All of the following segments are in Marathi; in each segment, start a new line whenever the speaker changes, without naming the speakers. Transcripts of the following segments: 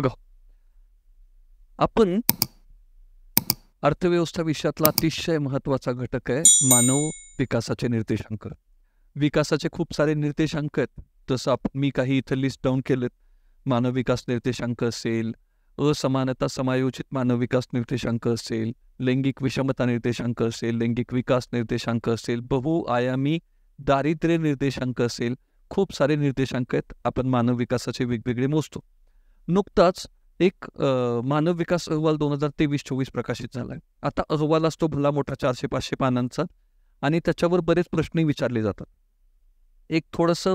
बघा आपण अर्थव्यवस्था विषयातला अतिशय महत्वाचा घटक आहे मानव विकासाचे निर्देशांक विकासाचे खूप सारे निर्देशांक आहेत जसं आप मी काही इथं लिस्ट डाऊन केलेत मानव विकास निर्देशांक असेल असमानता समायोजित मानव विकास निर्देशांक असेल लैंगिक विषमता निर्देशांक असेल लैंगिक विकास निर्देशांक असेल बहुआयामी दारिद्र्य निर्देशांक असेल खूप सारे निर्देशांक आहेत आपण मानव विकासाचे वेगवेगळे मोजतो नुकताच एक मानव विकास अहवाल दोन हजार तेवीस चोवीस प्रकाशित झाला आहे आता अहवाल असतो भला मोठा चारशे पाचशे पानांचा आणि त्याच्यावर बरेच प्रश्नही विचारले जातात एक थोडंसं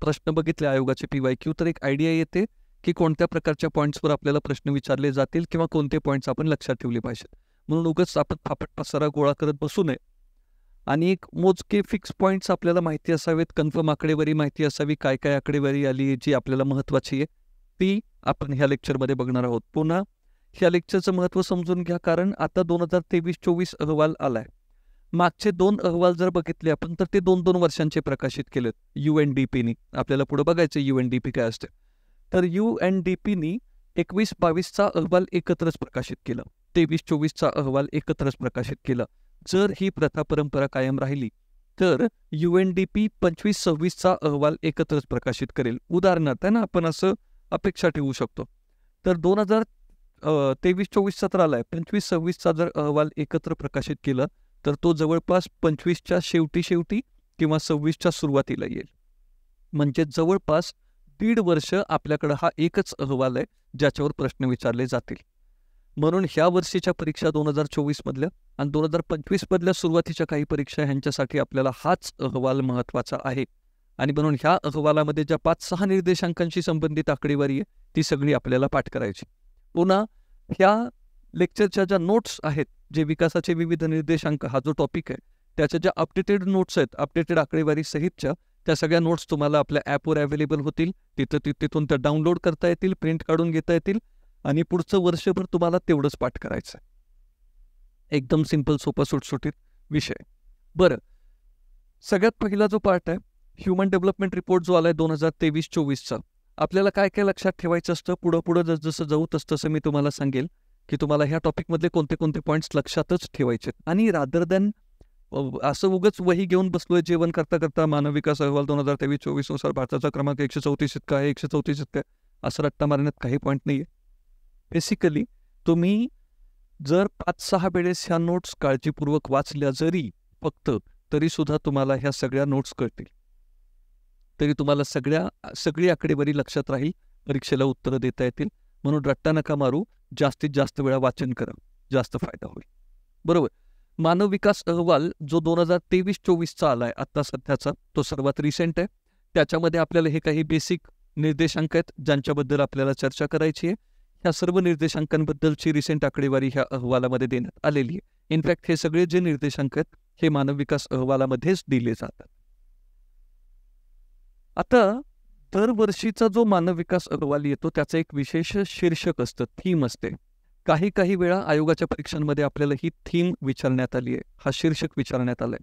प्रश्न बघितले आयोगाचे पी वाय क्यू तर एक आयडिया येते की कोणत्या प्रकारच्या पॉईंट्सवर आपल्याला प्रश्न विचारले जातील किंवा कोणते पॉईंट्स आपण लक्षात ठेवले पाहिजेत म्हणून उगाच आपण फापट पसारा गोळा करत बसू नये आणि एक मोजके फिक्स पॉईंट्स आपल्याला माहिती असावेत कन्फर्म आकडेवारी माहिती असावी काय काय आकडेवारी आली जी आपल्याला महत्वाची आहे ती आपण ह्या लेक्चरमध्ये बघणार आहोत पुन्हा ह्या लेक्चरचं महत्त्व समजून घ्या कारण आता दोन हजार तेवीस चोवीस अहवाल आलाय मागचे दोन अहवाल जर बघितले आपण तर ते दोन दोन वर्षांचे प्रकाशित केलेत यू एन डी पीनी आपल्याला पुढे बघायचं यू एन डी पी काय असते तर यू एन डी पीनी एकवीस बावीसचा अहवाल एकत्रच प्रकाशित केला तेवीस चोवीसचा अहवाल एकत्रच प्रकाशित केला जर ही प्रथा परंपरा कायम राहिली तर यू एन डी पी पंचवीस सव्वीसचा अहवाल एकत्रच प्रकाशित करेल उदाहरणार्थ ना आपण असं अपेक्षा ठेवू शकतो तर दोन हजार तेवीस चोवीस सतराला आहे पंचवीस सव्वीसचा जर अहवाल एकत्र प्रकाशित केला तर तो जवळपास पंचवीसच्या शेवटी शेवटी किंवा सव्वीसच्या सुरुवातीला येईल म्हणजे जवळपास दीड वर्ष आपल्याकडं हा एकच अहवाल आहे ज्याच्यावर प्रश्न विचारले जातील म्हणून ह्या वर्षीच्या परीक्षा दोन हजार चोवीसमधल्या आणि दोन हजार पंचवीसमधल्या सुरुवातीच्या काही परीक्षा ह्यांच्यासाठी आपल्याला हाच अहवाल महत्त्वाचा आहे आणि म्हणून ह्या अहवालामध्ये ज्या पाच सहा निर्देशांकांशी संबंधित आकडेवारी आहे ती सगळी आपल्याला पाठ करायची पुन्हा ह्या लेक्चरच्या ज्या नोट्स आहेत जे विकासाचे विविध निर्देशांक हा जो टॉपिक आहे त्याच्या ज्या अपडेटेड नोट्स आहेत अपडेटेड आकडेवारी सहितच्या त्या सगळ्या नोट्स तुम्हाला आपल्या ॲपवर अवेलेबल होतील तिथं तिथून त्या डाउनलोड करता येतील प्रिंट काढून घेता येतील आणि पुढचं वर्षभर तुम्हाला तेवढंच पाठ करायचं आहे एकदम सिंपल सोपा सुटसुटीत विषय बरं सगळ्यात पहिला जो पार्ट आहे ह्युमन डेव्हलपमेंट रिपोर्ट जो आलाय दोन हजार तेवीस चोवीसचा आपल्याला काय काय लक्षात ठेवायचं असतं पुढं पुढं जसजसं जाऊ तसं मी तुम्हाला सांगेल की तुम्हाला ह्या टॉपिकमधले कोणते कोणते पॉईंट्स लक्षातच ठेवायचे आणि रादर दॅन असं उगच वही घेऊन बसलोय जेवण करता करता मानव विकास अहवाल दोन हजार तेवीस नुसार भारताचा क्रमांक एकशे चौतीस इतका आहे एकशे चौतीस इतका आहे असं रट्टा मारण्यात काही पॉईंट नाही आहे बेसिकली तुम्ही जर पाच सहा वेळेस ह्या नोट्स काळजीपूर्वक वाचल्या जरी फक्त तरीसुद्धा तुम्हाला ह्या सगळ्या नोट्स कळतील तरी तुम्हाला सगळ्या सगळी आकडेवारी लक्षात राहील परीक्षेला उत्तरं देता येतील म्हणून रट्टा नका मारू जास्तीत जास्त वेळा वाचन करा जास्त फायदा होईल बरोबर मानव विकास अहवाल जो दोन हजार तेवीस चोवीसचा आला आहे आत्ता सध्याचा तो सर्वात रिसेंट आहे त्याच्यामध्ये आपल्याला हे काही बेसिक निर्देशांक आहेत ज्यांच्याबद्दल आपल्याला चर्चा करायची आहे ह्या सर्व निर्देशांकांबद्दलची रिसेंट आकडेवारी ह्या अहवालामध्ये देण्यात आलेली आहे इनफॅक्ट हे सगळे जे निर्देशांक आहेत हे मानव विकास अहवालामध्येच दिले जातात आता दरवर्षीचा जो मानव विकास अहवाल येतो त्याचं एक विशेष शीर्षक असतं थीम असते काही काही वेळा आयोगाच्या परीक्षांमध्ये आपल्याला ही थीम विचारण्यात आली आहे हा शीर्षक विचारण्यात आलाय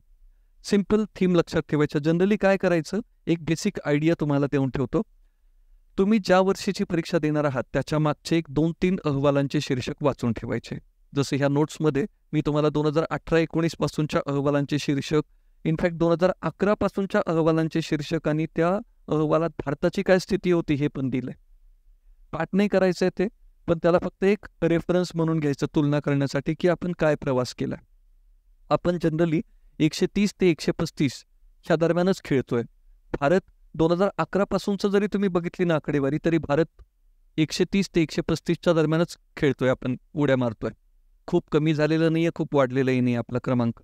सिम्पल थीम लक्षात ठेवायचं जनरली काय करायचं एक बेसिक आयडिया तुम्हाला देऊन ठेवतो तुम्ही ज्या वर्षीची परीक्षा देणार आहात त्याच्या मागचे एक दोन तीन अहवालांचे शीर्षक वाचून ठेवायचे जसे ह्या नोट्समध्ये मी तुम्हाला दोन हजार अठरा एकोणीस पासूनच्या अहवालांचे शीर्षक इनफॅक्ट दोन हजार अकरा पासूनच्या अहवालांचे शीर्षक आणि त्या अहवालात भारताची काय स्थिती होती हे पण दिलंय पाठ नाही करायचं ते पण त्याला फक्त एक रेफरन्स म्हणून घ्यायचं तुलना करण्यासाठी की आपण काय प्रवास केला आपण जनरली एकशे तीस ते एकशे पस्तीस ह्या दरम्यानच खेळतोय भारत दोन हजार अकरापासूनचं जरी तुम्ही बघितली ना आकडेवारी तरी भारत एकशे तीस ते एकशे पस्तीसच्या दरम्यानच खेळतोय आपण उड्या मारतोय खूप कमी झालेलं नाही आहे खूप वाढलेलंही नाही आपला क्रमांक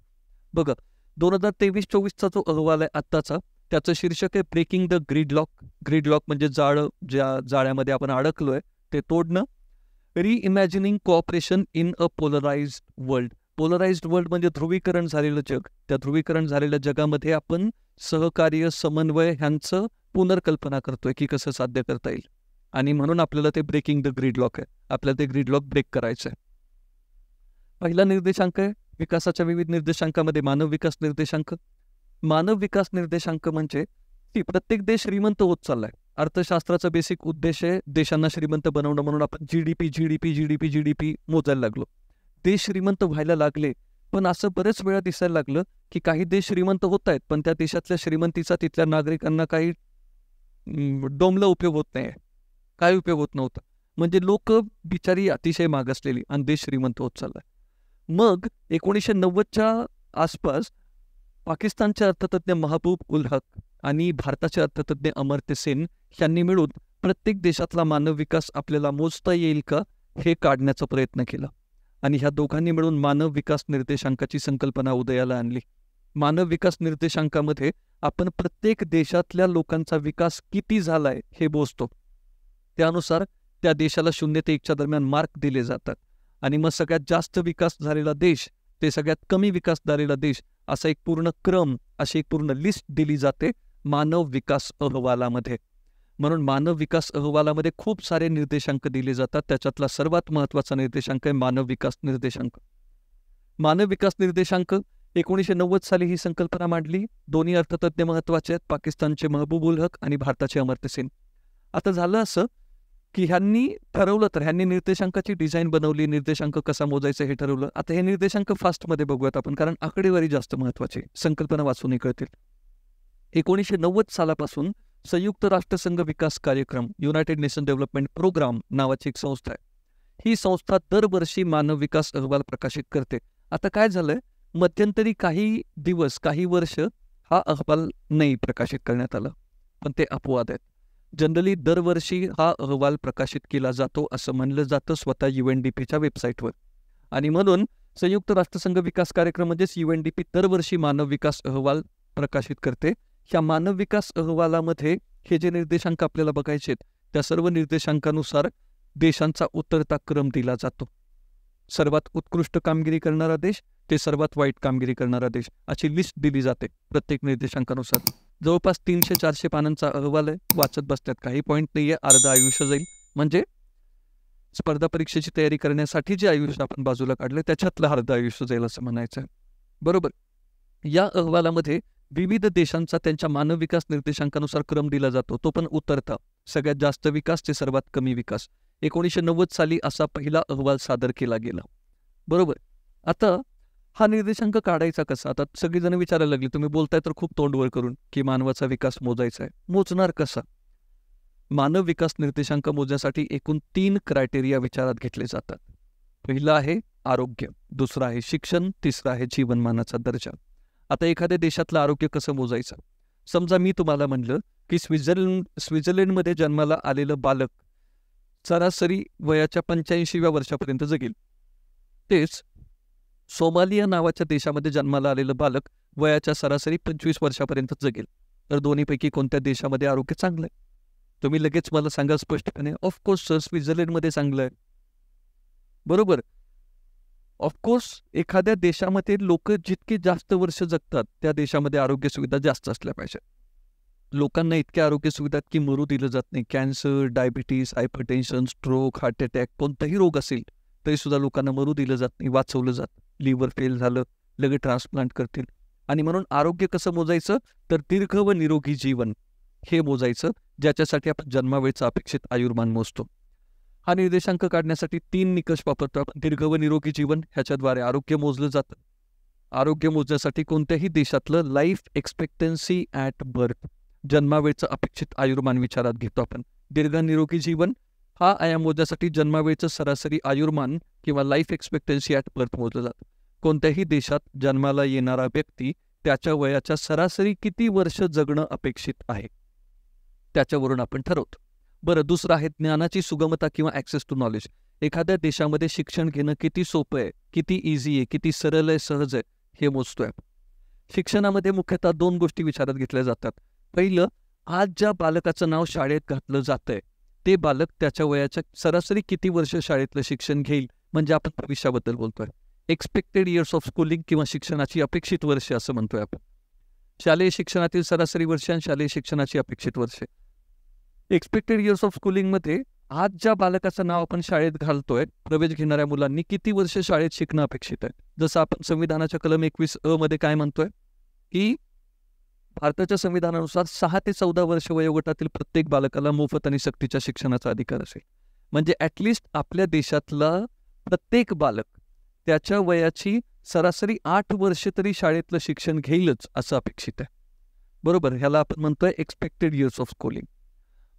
बघा दोन हजार तेवीस चोवीसचा जो अहवाल आहे आत्ताचा त्याचं शीर्षक आहे breaking the gridlock gridlock म्हणजे जाळ ज्या जाळ्यामध्ये आपण अडकलोय ते तोडणं imagining cooperation in a polarise world polarised world म्हणजे ध्रुवीकरण झालेलं जग त्या ध्रुवीकरण झालेल्या जगामध्ये आपण सहकार्य समन्वय ह्यांचं पुनर्कल्पना करतोय की कसं साध्य करता येईल आणि म्हणून आपल्याला ते ब्रेकिंग द ग्रीड लॉक आहे आपल्याला ते ग्रीड लॉक ब्रेक करायचं आहे पहिला निर्देशांक आहे विकासाच्या विविध निर्देशांकामध्ये मानव विकास निर्देशांक मानव विकास निर्देशांक म्हणजे की प्रत्येक देश श्रीमंत होत चाललाय अर्थशास्त्राचा बेसिक उद्देश आहे देशांना श्रीमंत बनवणं म्हणून आपण G D P G D P G D P G D P मोजायला लागलो देश श्रीमंत व्हायला लागले पण असं बरेच वेळा दिसायला लागलं की काही देश श्रीमंत होत आहेत पण त्या देशातल्या श्रीमंतीचा तिथल्या नागरिकांना काही डोमला उपयोग होत नाही काय उपयोग होत नव्हता म्हणजे लोक बिचारी अतिशय मागासलेली आणि देश श्रीमंत होत चाललाय मग एकोणीसशे नव्वदच्या आसपास पाकिस्तानचे अर्थतज्ञ महबूब उल हक आणि भारताचे अर्थतज्ञ अमर्त्य सेन यांनी मिळून प्रत्येक देशातला मानव विकास आपल्याला मोजता येईल का हे काढण्याचा प्रयत्न केला आणि ह्या दोघांनी मिळून मानव विकास निर्देशांकाची संकल्पना उदयाला आणली मानव विकास निर्देशांकामध्ये आपण प्रत्येक देशातल्या लोकांचा विकास किती झालाय हे बोजतो त्यानुसार त्या देशाला शून्य ते एकच्या दरम्यान मार्क दिले जातात आणि मग सगळ्यात जास्त विकास झालेला देश ते सगळ्यात कमी विकास झालेला देश असा एक पूर्ण क्रम अशी एक पूर्ण लिस्ट दिली जाते मानव विकास अहवालामध्ये म्हणून मानव विकास अहवालामध्ये खूप सारे निर्देशांक दिले जातात त्याच्यातला सर्वात महत्त्वाचा निर्देशांक आहे मानव विकास निर्देशांक मानव विकास निर्देशांक एकोणीसशे नव्वद साली ही संकल्पना मांडली दोन्ही अर्थतज्ज्ञ महत्त्वाचे आहेत पाकिस्तानचे महबूबुल हक आणि भारताचे अमर्त्य सेन आता झालं असं की ह्यांनी ठरवलं तर ह्यांनी निर्देशांकाची डिझाईन बनवली निर्देशांक कसा मोजायचं हे ठरवलं आता हे निर्देशांक फास्टमध्ये बघूयात आपण कारण आकडेवारी जास्त महत्वाची संकल्पना वाचूनही कळतील एकोणीसशे नव्वद सालापासून संयुक्त राष्ट्रसंघ विकास कार्यक्रम युनायटेड नेशन डेव्हलपमेंट प्रोग्राम नावाची एक संस्था आहे ही संस्था दरवर्षी मानव विकास अहवाल प्रकाशित करते आता काय झालंय मध्यंतरी काही दिवस काही वर्ष हा अहवाल नाही प्रकाशित करण्यात आला पण ते अपवाद आहेत जनरली दरवर्षी हा अहवाल प्रकाशित केला जातो असं म्हणलं जातं स्वतः यू एन डी पीच्या वेबसाईटवर आणि म्हणून संयुक्त राष्ट्रसंघ विकास कार्यक्रम म्हणजेच यू एन डी पी दरवर्षी मानव विकास अहवाल प्रकाशित करते ह्या मानव विकास अहवालामध्ये हे जे निर्देशांक आपल्याला बघायचे आहेत त्या सर्व निर्देशांकानुसार देशांचा उतरता क्रम दिला जातो सर्वात उत्कृष्ट कामगिरी करणारा देश ते सर्वात वाईट कामगिरी करणारा देश अशी लिस्ट दिली जाते प्रत्येक निर्देशांकानुसार जवळपास तीनशे चारशे पानांचा अहवाल आहे वाचत बसतात काही पॉईंट नाही आहे अर्ध आयुष्य जाईल म्हणजे स्पर्धा परीक्षेची तयारी करण्यासाठी जे आयुष्य आपण बाजूला काढलं त्याच्यातलं अर्ध आयुष्य जाईल असं म्हणायचं आहे बरोबर या अहवालामध्ये विविध देशांचा त्यांच्या मानव विकास निर्देशांकानुसार क्रम दिला जातो तो पण उतरता सगळ्यात जास्त विकास ते सर्वात कमी विकास एकोणीसशे नव्वद साली असा पहिला अहवाल सादर केला गेला बरोबर आता हा निर्देशांक काढायचा कसा आता सगळीजण विचारायला लागली तुम्ही बोलताय तर खूप तोंडवर करून की मानवाचा विकास मोजायचा आहे मोजणार कसा मानव विकास निर्देशांक मोजण्यासाठी एकूण तीन क्रायटेरिया विचारात घेतले जातात पहिलं आहे आरोग्य दुसरं आहे शिक्षण तिसरं आहे जीवनमानाचा दर्जा आता एखाद्या देशातलं आरोग्य कसं मोजायचं समजा मी तुम्हाला म्हणलं की स्वित्झर्लंड स्वित्झर्लंडमध्ये जन्माला आलेलं बालक सरासरी वयाच्या पंच्याऐंशीव्या वर्षापर्यंत जगेल तेच सोमालिया नावाच्या देशामध्ये जन्माला आलेलं बालक वयाच्या सरासरी पंचवीस वर्षापर्यंत जगेल तर दोन्हीपैकी कोणत्या देशामध्ये आरोग्य चांगलं आहे तुम्ही लगेच मला सांगा स्पष्टपणे ऑफकोर्स सर स्वित्झर्लंडमध्ये चांगलं आहे बरोबर ऑफकोर्स एखाद्या देशामध्ये लोक जितके जास्त वर्ष जगतात त्या देशामध्ये आरोग्य सुविधा जास्त असल्या पाहिजेत लोकांना इतक्या आरोग्य सुविधा की मरू दिलं जात नाही cancer diabetes hypertension stroke heart attack कोणताही रोग असेल तरी सुद्धा लोकांना मरू दिलं जात नाही वाचवलं जात लिव्हर फेल झालं लगेच ट्रान्सप्लांट करतील आणि म्हणून आरोग्य कसं मोजायचं तर दीर्घ व निरोगी जीवन हे मोजायचं ज्याच्यासाठी आपण जन्मावेळचा अपेक्षित आयुर्मान मोजतो हा निर्देशांक काढण्यासाठी तीन निकष वापरतो आपण दीर्घ व निरोगी जीवन ह्याच्याद्वारे आरोग्य मोजलं जातं आरोग्य मोजण्यासाठी कोणत्याही देशातलं लाईफ एक्सपेक्टन्सी ॲट बर्थ जन्मावेळचं अपेक्षित आयुर्मान विचारात घेतो आपण दीर्घ निरोगी जीवन हा आयाम मोजण्यासाठी जन्मावेळीचं सरासरी आयुर्मान किंवा लाईफ एक्सपेक्टन्सी ॲट बर्थ मोजलं जातं कोणत्याही देशात जन्माला येणारा व्यक्ती त्याच्या वयाच्या सरासरी किती वर्ष जगणं अपेक्षित आहे त्याच्यावरून आपण ठरवतो बरं दुसरं आहे ज्ञानाची सुगमता किंवा ॲक्सेस टू नॉलेज एखाद्या देशामध्ये शिक्षण घेणं किती सोपं आहे किती इझी आहे किती सरळ आहे सहज आहे हे मोजतोय शिक्षणामध्ये मुख्यतः दोन गोष्टी विचारात घेतल्या जातात पहिलं आज ज्या बालकाचं नाव शाळेत घातलं जातंय ते बालक त्याच्या वयाच्या सरासरी किती वर्ष शाळेतलं शिक्षण घेईल म्हणजे आपण भविष्याबद्दल बोलतोय एक्सपेक्टेड इयर्स ऑफ स्कूलिंग किंवा शिक्षणाची अपेक्षित वर्ष असं म्हणतोय आपण शालेय शिक्षणातील सरासरी वर्ष आणि शालेय शिक्षणाची अपेक्षित वर्षे एक्सपेक्टेड इयर्स ऑफ स्कूलिंगमध्ये आज ज्या बालकाचं नाव आपण शाळेत घालतोय प्रवेश घेणाऱ्या मुलांनी किती वर्ष शाळेत शिकणं अपेक्षित आहे जसं आपण संविधानाच्या कलम एकवीस अ मध्ये काय म्हणतोय की भारताच्या संविधानानुसार सहा ते चौदा वर्ष वयोगटातील प्रत्येक बालकाला मोफत आणि सक्तीच्या शिक्षणाचा अधिकार असेल म्हणजे ॲटलिस्ट आपल्या देशातला प्रत्येक बालक त्याच्या वयाची सरासरी आठ वर्षे तरी शाळेतलं शिक्षण घेईलच असं अपेक्षित आहे बरोबर ह्याला आपण म्हणतोय एक्सपेक्टेड इयर्स ऑफ स्कूलिंग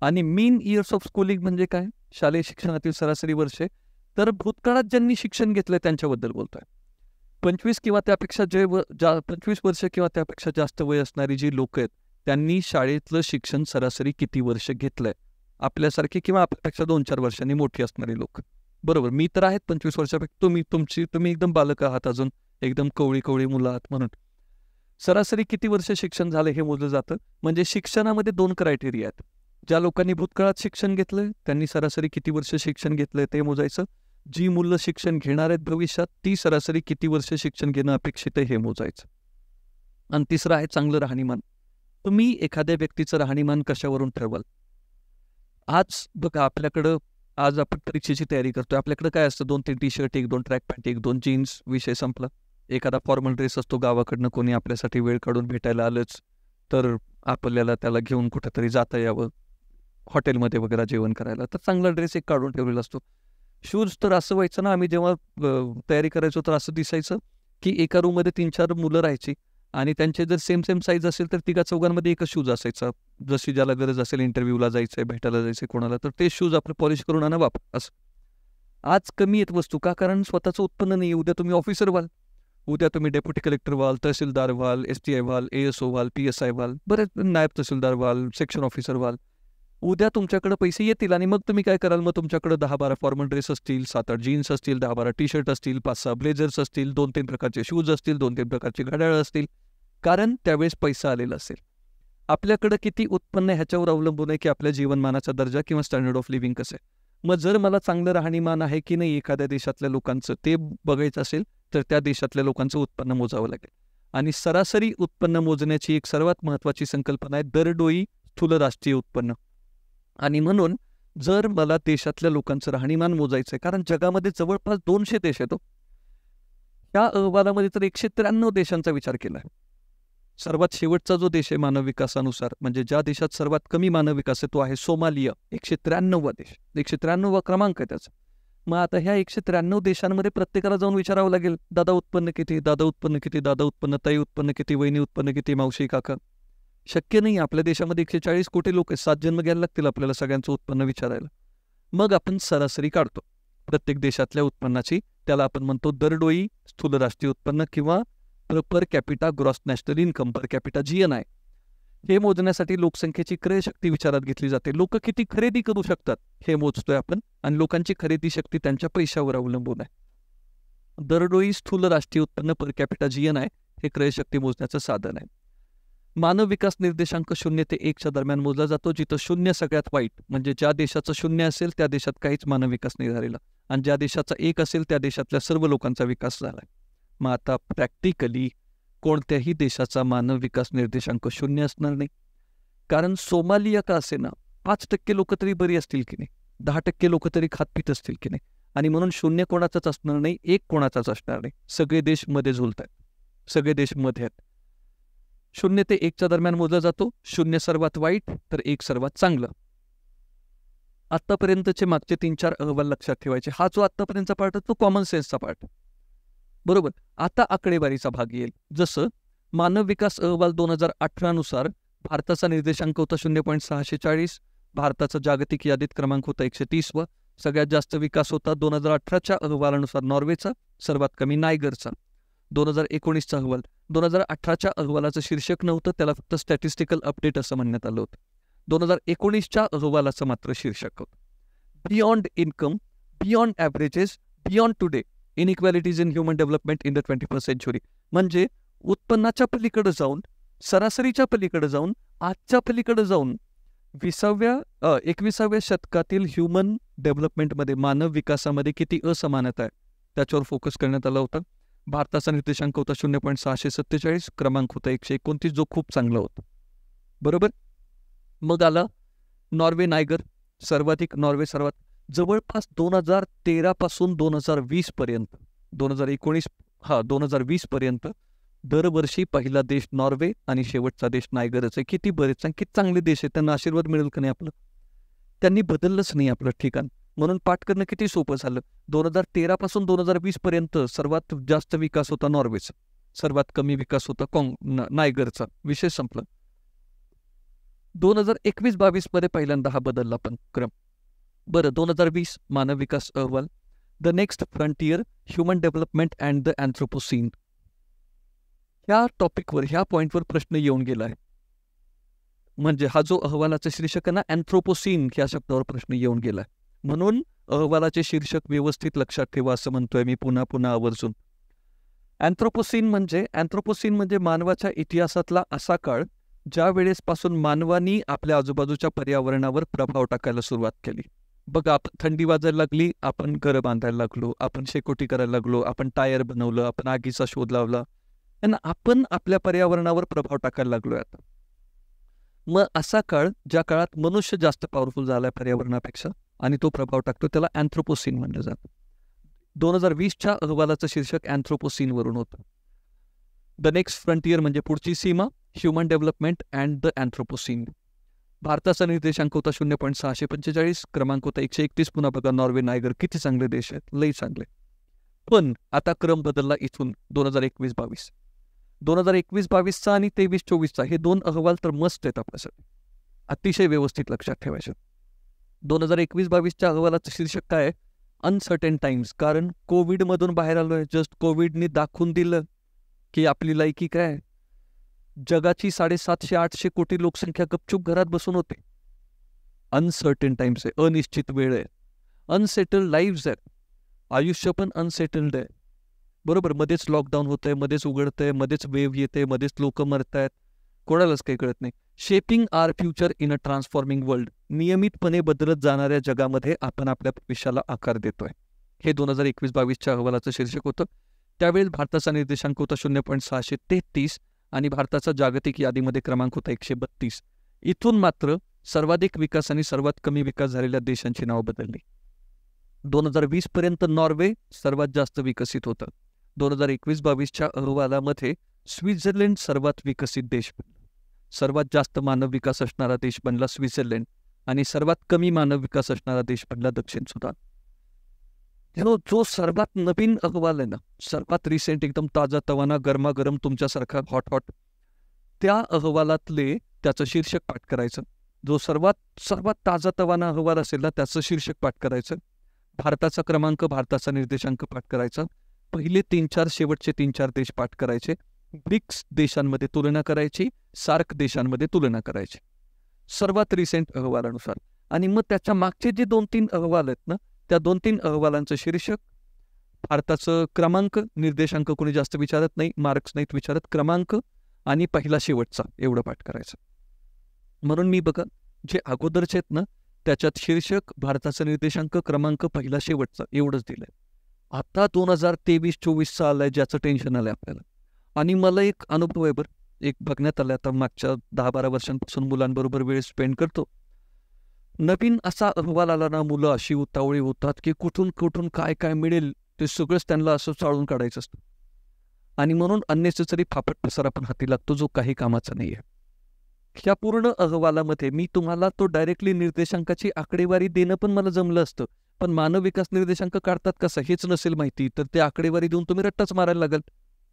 आणि मीन इयर्स ऑफ स्कूलिंग म्हणजे काय शालेय शिक्षणातील सरासरी वर्षे तर भूतकाळात ज्यांनी शिक्षण घेतलं त्यांच्याबद्दल बोलतोय पंचवीस किंवा त्यापेक्षा जे व जा पंचवीस वर्ष किंवा त्यापेक्षा जास्त वय असणारी जी लोक आहेत त्यांनी शाळेतलं शिक्षण सरासरी किती वर्ष घेतलंय आपल्यासारखे किंवा आपल्यापेक्षा दोन चार वर्षांनी मोठी असणारी लोक बरोबर मी तर आहेत पंचवीस वर्षापेक्षा तुम्ही तुमची तुम्ही एकदम बालक आहात अजून एकदम कवळी कवळी मुलं आहात म्हणून सरासरी किती वर्ष शिक्षण झालं हे मोजलं जातं म्हणजे शिक्षणामध्ये दोन क्रायटेरिया आहेत ज्या लोकांनी भूतकाळात शिक्षण घेतलं त्यांनी सरासरी किती वर्ष शिक्षण घेतलं ते मोजायचं जी मुलं शिक्षण घेणार आहेत भविष्यात ती सरासरी किती वर्ष शिक्षण घेणं अपेक्षित आहे हे मोजायचं आणि तिसरं आहे चांगलं राहणीमान तुम्ही एखाद्या व्यक्तीचं राहणीमान कशावरून ठरवाल आज बघा आपल्याकडं आज आपण परीक्षेची तयारी करतोय आपल्याकडं काय असतं दोन तीन टी शर्ट एक दोन ट्रॅक पॅन्ट एक दोन जीन्स विषय संपला एखादा फॉर्मल ड्रेस असतो गावाकडनं कोणी आपल्यासाठी वेळ काढून भेटायला आलंच तर आपल्याला त्याला घेऊन कुठंतरी जाता यावं हॉटेलमध्ये वगैरे जेवण करायला तर चांगला ड्रेस एक काढून ठेवलेला असतो शूज तर असं व्हायचं ना आम्ही जेव्हा तयारी करायचो तर असं दिसायचं की एका रूममध्ये तीन चार मुलं राहायची आणि त्यांचे जर सेम सेम साईज असेल तर तिघा चौघांमध्ये एकच शूज असायचा जशी ज्याला गरज असेल इंटरव्ह्यूला जायचं आहे भेटायला जायचं आहे कोणाला तर ते शूज आपलं पॉलिश करून आणा बाप असं आज कमी येत वस्तू का कारण स्वतःचं उत्पन्न नाही उद्या तुम्ही ऑफिसर व्हाल उद्या तुम्ही डेप्युटी कलेक्टर व्हाल तहसीलदार व्हाल एस टी आय व्हाल ए एस ओ व्हाल पी एस आय व्हाल बरेच नायब तहसीलदार व्हाल सेक्शन ऑफिसर व्हाल उद्या तुमच्याकडे पैसे येतील आणि मग तुम्ही काय कराल मग तुमच्याकडे दहा बारा फॉर्मल ड्रेस असतील सात आठ जीन्स असतील दहा बारा टी शर्ट असतील पाच सहा ब्लेझर्स असतील दोन तीन प्रकारचे शूज असतील दोन तीन प्रकारचे घड्याळ असतील कारण त्यावेळेस पैसा आलेला असेल आपल्याकडे किती उत्पन्न ह्याच्यावर अवलंबून आहे की आपल्या जीवनमानाचा दर्जा किंवा स्टँडर्ड ऑफ लिव्हिंग कसं आहे मग जर मला चांगलं राहणीमान आहे की नाही एखाद्या देशातल्या लोकांचं ते बघायचं असेल तर त्या देशातल्या लोकांचं उत्पन्न मोजावं लागेल आणि सरासरी उत्पन्न मोजण्याची एक सर्वात महत्त्वाची संकल्पना आहे दरडोई स्थूल राष्ट्रीय उत्पन्न आणि म्हणून जर मला देशातल्या लोकांचं राहणीमान मोजायचं आहे कारण जगामध्ये जवळपास दोनशे देश आहेत त्या हो. अहवालामध्ये तर एकशे त्र्याण्णव देशांचा विचार केला आहे सर्वात शेवटचा जो देश आहे मानव विकासानुसार म्हणजे ज्या देशात सर्वात कमी मानव विकास आहे तो आहे सोमालिया एकशे त्र्याण्णववा देश एकशे त्र्याण्णववा क्रमांक आहे त्याचा मग आता ह्या एकशे त्र्याण्णव देशांमध्ये प्रत्येकाला जाऊन विचारावं लागेल दादा उत्पन्न किती दादा उत्पन्न किती दादा उत्पन्न ताई उत्पन्न किती वहिनी उत्पन्न किती मावशी काका शक्य नाही आपल्या देशामध्ये एकशे चाळीस कोटी लोक आहेत सात जन्म घ्यायला लागतील आपल्याला सगळ्यांचं उत्पन्न विचारायला मग आपण सरासरी काढतो प्रत्येक देशातल्या उत्पन्नाची त्याला आपण म्हणतो दरडोई स्थूल राष्ट्रीय उत्पन्न किंवा per capita gross national income per capita G N I हे मोजण्यासाठी लोकसंख्येची क्रयशक्ती विचारात घेतली जाते लोक किती खरेदी करू शकतात हे मोजतोय आपण आणि लोकांची खरेदी शक्ती त्यांच्या पैशावर अवलंबून आहे दरडोई स्थूल राष्ट्रीय उत्पन्न per capita G N I हे क्रयशक्ती मोजण्याचं साधन आहे मानव विकास निर्देशांक शून्य ते एकच्या दरम्यान मोजला जातो जिथं शून्य सगळ्यात वाईट म्हणजे ज्या देशाचं शून्य असेल त्या देशात काहीच मानव विकास नाही झालेला आणि ज्या देशाचा एक असेल त्या देशातल्या सर्व लोकांचा विकास झाला मग आता प्रॅक्टिकली कोणत्याही देशाचा मानव विकास निर्देशांक शून्य असणार नाही कारण सोमालिया का असे ना पाच टक्के लोक तरी बरी असतील की नाही दहा टक्के लोक तरी खातपीत असतील की नाही आणि म्हणून शून्य कोणाचाच असणार नाही एक कोणाचाच असणार नाही सगळे देश मध्ये झुलत आहेत सगळे देश मध्ये आहेत शून्य ते एकच्या दरम्यान मोजला जातो शून्य सर्वात वाईट तर एक सर्वात चांगलं आत्तापर्यंतचे मागचे तीन चार अहवाल लक्षात ठेवायचे हा जो आत्तापर्यंतचा पार्ट तो कॉमन सेन्सचा पार्ट बरोबर आता आकडेवारीचा भाग येईल जसं मानव विकास अहवाल दोन हजार अठरानुसार भारताचा निर्देशांक होता शून्य पॉईंट सहाशे चाळीस भारताचा जागतिक यादीत क्रमांक होता एकशे तीस व सगळ्यात जास्त विकास होता दोन हजार अठराच्या अहवालानुसार नॉर्वेचा सर्वात कमी नायगरचा दोन हजार एकोणीसचा अहवाल दोन हजार अठराच्या अहवालाचं शीर्षक नव्हतं त्याला फक्त स्टॅटिस्टिकल अपडेट असं म्हणण्यात आलं होतं दोन हजार एकोणीसच्या अहवालाचं मात्र शीर्षक होतं beyond income beyond averages beyond today equalities in human development in the twenty first century म्हणजे उत्पन्नाच्या पलीकडे जाऊन सरासरीच्या पलीकडे जाऊन आजच्या पलीकडे जाऊन विसाव्या एकविसाव्या शतकातील ह्युमन डेव्हलपमेंटमध्ये मानव विकासामध्ये किती असमानता आहे त्याच्यावर फोकस करण्यात आला होता भारताचा निर्देशांक होता शून्य पॉईंट सहाशे सत्तेचाळीस क्रमांक होता एकशे एकोणतीस जो खूप चांगला होता बरोबर मग आला नॉर्वे नायगर सर्वाधिक नॉर्वे सर्वात जवळपास दोन हजार तेरापासून दोन हजार वीसपर्यंत दोन हजार एकोणीस हा दोन हजार वीसपर्यंत दरवर्षी पहिला देश नॉर्वे आणि शेवटचा देश नायगरच आहे किती बरेच किती चांगले देश आहेत त्यांना आशीर्वाद मिळेल का नाही आपलं त्यांनी बदललंच नाही आपलं ठिकाण म्हणून पाठ करणं किती सोपं झालं दोन हजार तेरापासून दोन हजार वीस पर्यंत सर्वात जास्त विकास होता नॉर्वेचा सर्वात कमी विकास होता कॉंग नायगरचा विषय संपला दोन हजार एकवीस बावीस मध्ये पहिल्यांदा हा बदलला पण क्रम बरं दोन हजार वीस मानव विकास अहवाल the next frontier human development and the anthropocene ह्या टॉपिकवर ह्या पॉईंटवर प्रश्न येऊन गेला आहे म्हणजे हा जो अहवालाचं शीर्षक आहे ना अँथ्रोपोसिन ह्या शब्दावर प्रश्न येऊन गेला आहे म्हणून अहवालाचे शीर्षक व्यवस्थित लक्षात ठेवा असं म्हणतोय मी पुन्हा पुन्हा आवर्जून अँथ्रोपोसिन म्हणजे अँथ्रोपोसिन म्हणजे मानवाच्या इतिहासातला असा काळ ज्या वेळेसपासून मानवानी आपल्या आजूबाजूच्या पर्यावरणावर प्रभाव टाकायला सुरुवात केली बघा आप थंडी वाजायला लागली आपण घरं बांधायला लागलो आपण शेकोटी करायला लागलो आपण टायर बनवलं आपण आगीचा शोध लावला आणि आपण आपल्या पर्यावरणावर प्रभाव टाकायला लागलो आता मग असा काळ ज्या काळात मनुष्य जास्त पॉवरफुल झालाय पर्यावरणापेक्षा आणि तो प्रभाव टाकतो त्याला अँथ्रोपोसिन म्हणलं जातं दोन हजार वीसच्या अहवालाचं शीर्षक अँथ्रोपोसिनवरून होतं द नेक्स्ट फ्रंटियर म्हणजे पुढची सीमा human development and the anthropocene भारताचा निर्देशांक होता शून्य पॉईंट सहाशे पंचेचाळीस क्रमांक होता एकशे एकतीस पुन्हा बघा नॉर्वे नायगर किती चांगले देश आहेत लई चांगले पण आता क्रम बदलला इथून दोन हजार एकवीस बावीस दोन हजार एकवीस बावीसचा आणि तेवीस चोवीसचा हे दोन अहवाल तर मस्त आहेत आपल्यासाठी अतिशय व्यवस्थित लक्षात ठेवायचे दोन हजार एकवीस बावीसच्या अहवालाचं शीर्षक काय अनसर्टेन टाइम्स कारण कोविडमधून बाहेर आलो आहे जस्ट कोविडने दाखवून दिलं की आपली लायकी काय जगाची साडेसातशे आठशे कोटी लोकसंख्या गपचूप घरात बसून होते अनसर्टेन टाइम्स आहे अनिश्चित वेळ आहे अनसेटल्ड लाईफ आहेत आयुष्य पण अनसेटल्ड आहे बरोबर मध्येच लॉकडाऊन होतंय मध्येच उघडतंय मध्येच वेव्ह येते मध्येच लोक मरत आहेत कोणालाच काही कळत नाही shaping our future in a transforming world नियमितपणे बदलत जाणाऱ्या जगामध्ये आपण आपल्या भविष्याला आकार देतोय हे दोन हजार एकवीस बावीसच्या अहवालाचं शीर्षक होतं त्यावेळेस भारताचा निर्देशांक होता शून्य पॉईंट सहाशे तेहतीस आणि भारताचा जागतिक यादीमध्ये क्रमांक होता एकशे बत्तीस इथून मात्र सर्वाधिक विकास आणि सर्वात कमी विकास झालेल्या देशांची नावं बदलली दोन हजार वीस पर्यंत नॉर्वे सर्वात जास्त विकसित होतं दोन हजार एकवीस बावीसच्या अहवालामध्ये स्वित्झर्लंड सर्वात विकसित देश बनला सर्वात जास्त मानव विकास असणारा देश बनला स्वित्झर्लंड आणि सर्वात कमी मानव विकास असणारा देश बनला दक्षिण सुदान जो जो सर्वात नवीन अहवाल आहे ना सर्वात रिसेंट एकदम ताजा तवाना गरमागरम तुमच्यासारखा हॉट हॉट त्या अहवालातले त्याचं शीर्षक पाठ करायचं जो सर्वात सर्वात ताजा तवाना अहवाल असेल ना त्याचं शीर्षक पाठ करायचं भारताचा क्रमांक भारताचा निर्देशांक पाठ करायचा पहिले तीन चार शेवटचे तीन चार देश पाठ करायचे ब्रिक्स देशांमध्ये तुलना करायची सार्क देशांमध्ये तुलना करायची सर्वात रिसेंट अहवालानुसार आणि मग त्याच्या मागचे जे दोन तीन अहवाल आहेत ना त्या दोन तीन अहवालांचं शीर्षक भारताचं क्रमांक निर्देशांक कोणी जास्त विचारत नाही मार्क्स नाहीत विचारत क्रमांक आणि पहिला शेवटचा एवढं पाठ करायचं म्हणून मी बघा जे अगोदरचे आहेत ना त्याच्यात शीर्षक भारताचा निर्देशांक क्रमांक पहिला शेवटचा एवढंच दिलंय आता दोन हजार तेवीस चोवीसचा आलाय ज्याचं टेन्शन आलंय आपल्याला आणि मला एक अनुभव आहे बरं एक बघण्यात आला आता मागच्या दहा बारा वर्षांपासून मुलांबरोबर वेळ स्पेंड करतो नवीन असा अहवाल आला ना मुलं अशी उतावळी होतात की कुठून कुठून काय काय मिळेल ते सगळंच त्यांना असं चाळून काढायचं असतं आणि म्हणून अननेसेसरी फापट प्रसार आपण हाती लागतो जो काही कामाचा नाही आहे ह्या पूर्ण अहवालामध्ये मी तुम्हाला तो डायरेक्टली निर्देशांकाची आकडेवारी देणं पण मला जमलं असतं पण मानव विकास निर्देशांक काढतात कसं हेच नसेल माहिती तर ते आकडेवारी देऊन तुम्ही रट्टाच मारायला लागल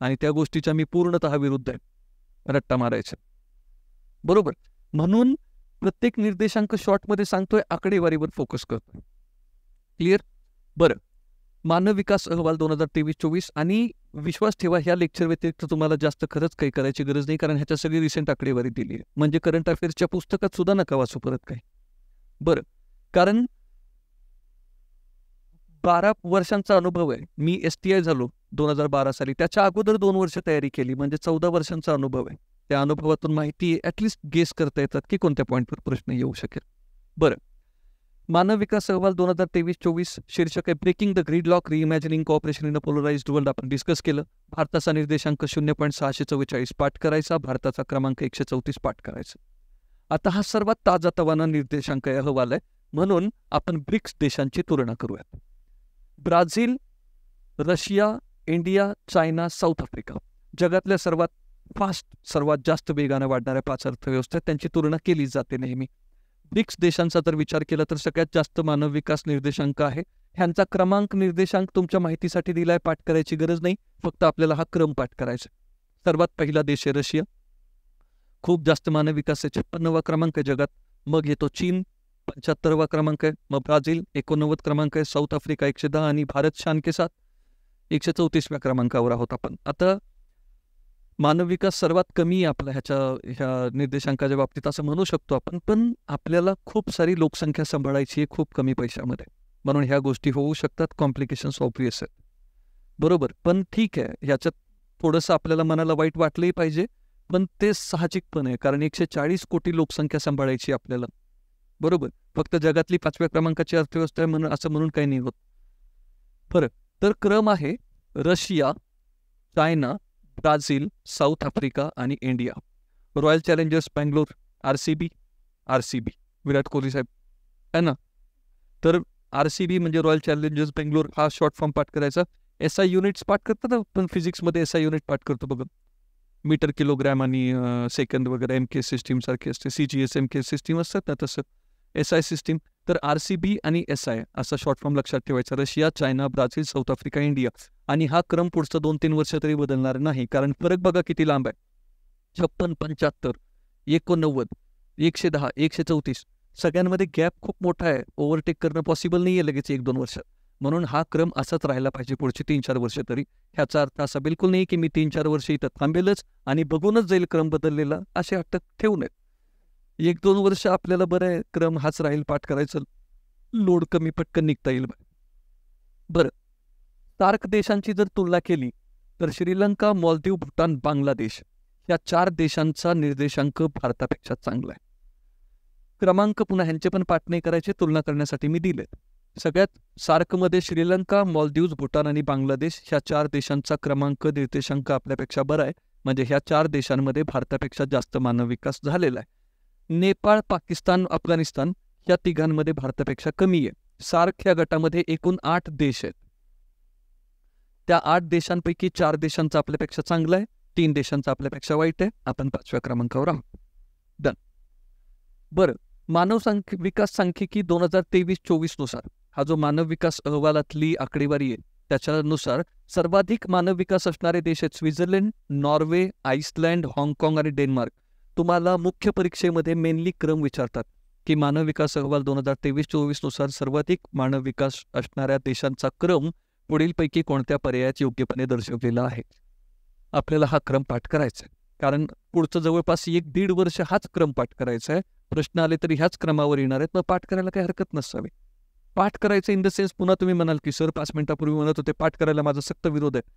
आणि त्या गोष्टीच्या मी पूर्णतः विरुद्ध आहे रट्टा मारायचं बरोबर म्हणून प्रत्येक निर्देशांक शॉर्टमध्ये सांगतोय आकडेवारीवर फोकस करतोय क्लिअर बरं मानव विकास अहवाल दोन हजार तेवीस चोवीस आणि विश्वास ठेवा ह्या लेक्चर व्यतिरिक्त तुम्हाला जास्त खरंच काही करायची गरज नाही कारण ह्याच्या सगळी रिसेंट आकडेवारी दिली आहे म्हणजे करंट अफेअर्सच्या पुस्तकात सुद्धा नका वाचू परत काय बरं कारण बारा वर्षांचा अनुभव आहे मी एस टी आय झालो दोन हजार बारा साली त्याच्या अगोदर दोन वर्ष तयारी केली म्हणजे चौदा वर्षांचा अनुभव आहे त्या अनुभवातून माहिती ॲटलिस्ट गेस करता येतात की कोणत्या पॉईंटवर प्रश्न येऊ शकेल बरं मानव विकास अहवाल दोन हजार तेवीस चोवीस शीर्षक आहे breaking the gridlock reimagining cooperation in a polarise world आपण डिस्कस केलं भारताचा निर्देशांक शून्य पॉईंट सहाशे चव्वेचाळीस पाठ करायचा भारताचा क्रमांक एकशे चौतीस पाठ करायचा आता हा सर्वात ताजा तवाना निर्देशांक अहवाल आहे म्हणून आपण ब्रिक्स देशांची तुलना करूयात Brazil Russia India China South Africa जगातल्या सर्वात फास्ट सर्वात जास्त वेगानं वाढणाऱ्या पाच अर्थव्यवस्था त्यांची तुलना केली जाते नेहमी ब्रिक्स देशांचा जर विचार केला तर सगळ्यात जास्त मानव विकास निर्देशांक आहे ह्यांचा क्रमांक निर्देशांक तुमच्या माहितीसाठी दिलाय पाठ करायची गरज नाही फक्त आपल्याला हा क्रम पाठ करायचा सर्वात पहिला देश आहे रशिया खूप जास्त मानव विकास आहे छप्पन्नवा क्रमांक आहे जगात मग येतो चीन पंच्याहत्तरवा क्रमांक आहे मग ब्राझील एकोणनव्वद क्रमांक आहे साऊथ आफ्रिका एकशे दहा आणि भारत शान साथ एकशे चौतीसव्या क्रमांकावर आहोत आपण आता मानव विकास सर्वात कमी आपला ह्याच्या ह्या निर्देशांकाच्या बाबतीत असं म्हणू शकतो आपण पण आपल्याला खूप सारी लोकसंख्या सांभाळायची आहे खूप कमी पैशामध्ये म्हणून ह्या गोष्टी होऊ शकतात कॉम्प्लिकेशन्स ऑब्वियस आहेत बरोबर पण ठीक आहे ह्याच्यात थोडंसं आपल्याला मनाला वाईट वाटलंही पाहिजे पण ते साहजिकपणे आहे कारण एकशे चाळीस कोटी लोकसंख्या सांभाळायची आपल्याला बरोबर फक्त जगातली पाचव्या क्रमांकाची अर्थव्यवस्था आहे म्हणून असं म्हणून काही नाही होत फरक तर क्रम आहे Russia China Brazil South Africa आणि India Royal Challengers Bangalore R C B R C B Virat Kohli साहेब है ना तर आर सी बी म्हणजे रॉयल चॅलेंजर्स बेंगलोर हा शॉर्ट फॉर्म पाठ करायचा एस आय युनिट्स पाठ करतात पण फिजिक्समध्ये एस आय युनिट पाठ करतो बघा मीटर किलोग्रॅम आणि सेकंद वगैरे एम के सिस्टीमसारखी असते C G S M K system असतात ना तसं एस आय सिस्टीम तर आर सी बी आणि एस आय असा शॉर्ट फॉर्म लक्षात ठेवायचा Russia China Brazil South Africa India आणि हा क्रम पुढचं दोन तीन वर्ष तरी बदलणार नाही कारण फरक बघा किती लांब आहे छप्पन पंच्याहत्तर एकोणनव्वद एकशे दहा एकशे चौतीस सगळ्यांमध्ये गॅप खूप मोठा आहे ओव्हरटेक करणं पॉसिबल नाही आहे लगेच एक दोन वर्ष म्हणून हा क्रम असाच राहायला पाहिजे पुढची तीन चार वर्ष तरी ह्याचा अर्थ असा बिलकुल नाही की मी तीन चार वर्ष इथं थांबेलच आणि बघूनच जाईल क्रम बदललेला असे अटक ठेवू नयेत एक दोन वर्ष आपल्याला बरं आहे क्रम हाच राहील पाठ करायचं लोड कमी पटकन निघता येईल बरं सार्क देशांची जर तुलना केली तर श्रीलंका मॉलदीव भूटान बांगलादेश या चार देशांचा निर्देशांक भारतापेक्षा चांगला आहे क्रमांक पुन्हा ह्यांचे पण पाठ नाही करायचे तुलना करण्यासाठी मी दिले सगळ्यात सार्कमध्ये श्रीलंका मॉलदीव्ज भूटान आणि बांगलादेश ह्या चार देशांचा क्रमांक निर्देशांक आपल्यापेक्षा बरा आहे म्हणजे ह्या चार देशांमध्ये भारतापेक्षा जास्त मानव विकास झालेला आहे नेपाळ पाकिस्तान अफगाणिस्तान या तिघांमध्ये भारतापेक्षा कमी आहे सार्क या गटामध्ये एकूण आठ देश आहेत त्या आठ देशांपैकी चार देशांचा आपल्यापेक्षा चांगलं आहे तीन देशांचा आपल्यापेक्षा वाईट आहे आपण पाचव्या क्रमांकावर आहोत डन बरं मानव संख्य विकास सांख्यिकी दोन हजार तेवीस चोवीस नुसार हा जो मानव विकास अहवालातली आकडेवारी आहे त्याच्यानुसार सर्वाधिक मानव विकास असणारे देश आहेत स्वित्झर्लंड नॉर्वे आईसलँड हाँगकाँग आणि डेन्मार्क तुम्हाला मुख्य परीक्षेमध्ये मेनली क्रम विचारतात की मानव विकास अहवाल दोन हजार तेवीस चोवीसनुसार सर्वाधिक मानव विकास असणाऱ्या देशांचा क्रम पुढीलपैकी कोणत्या पर्यायात योग्यपणे दर्शवलेला आहे आपल्याला हा क्रम पाठ करायचा आहे कारण पुढचं जवळपास एक दीड वर्ष हाच क्रम पाठ करायचा आहे प्रश्न आले तरी ह्याच क्रमावर येणार आहेत मग पाठ करायला काही हरकत नसावी पाठ करायचं इन द सेन्स पुन्हा तुम्ही म्हणाल की सर पाच मिनिटापूर्वी म्हणत होते पाठ करायला माझा सक्त विरोध आहे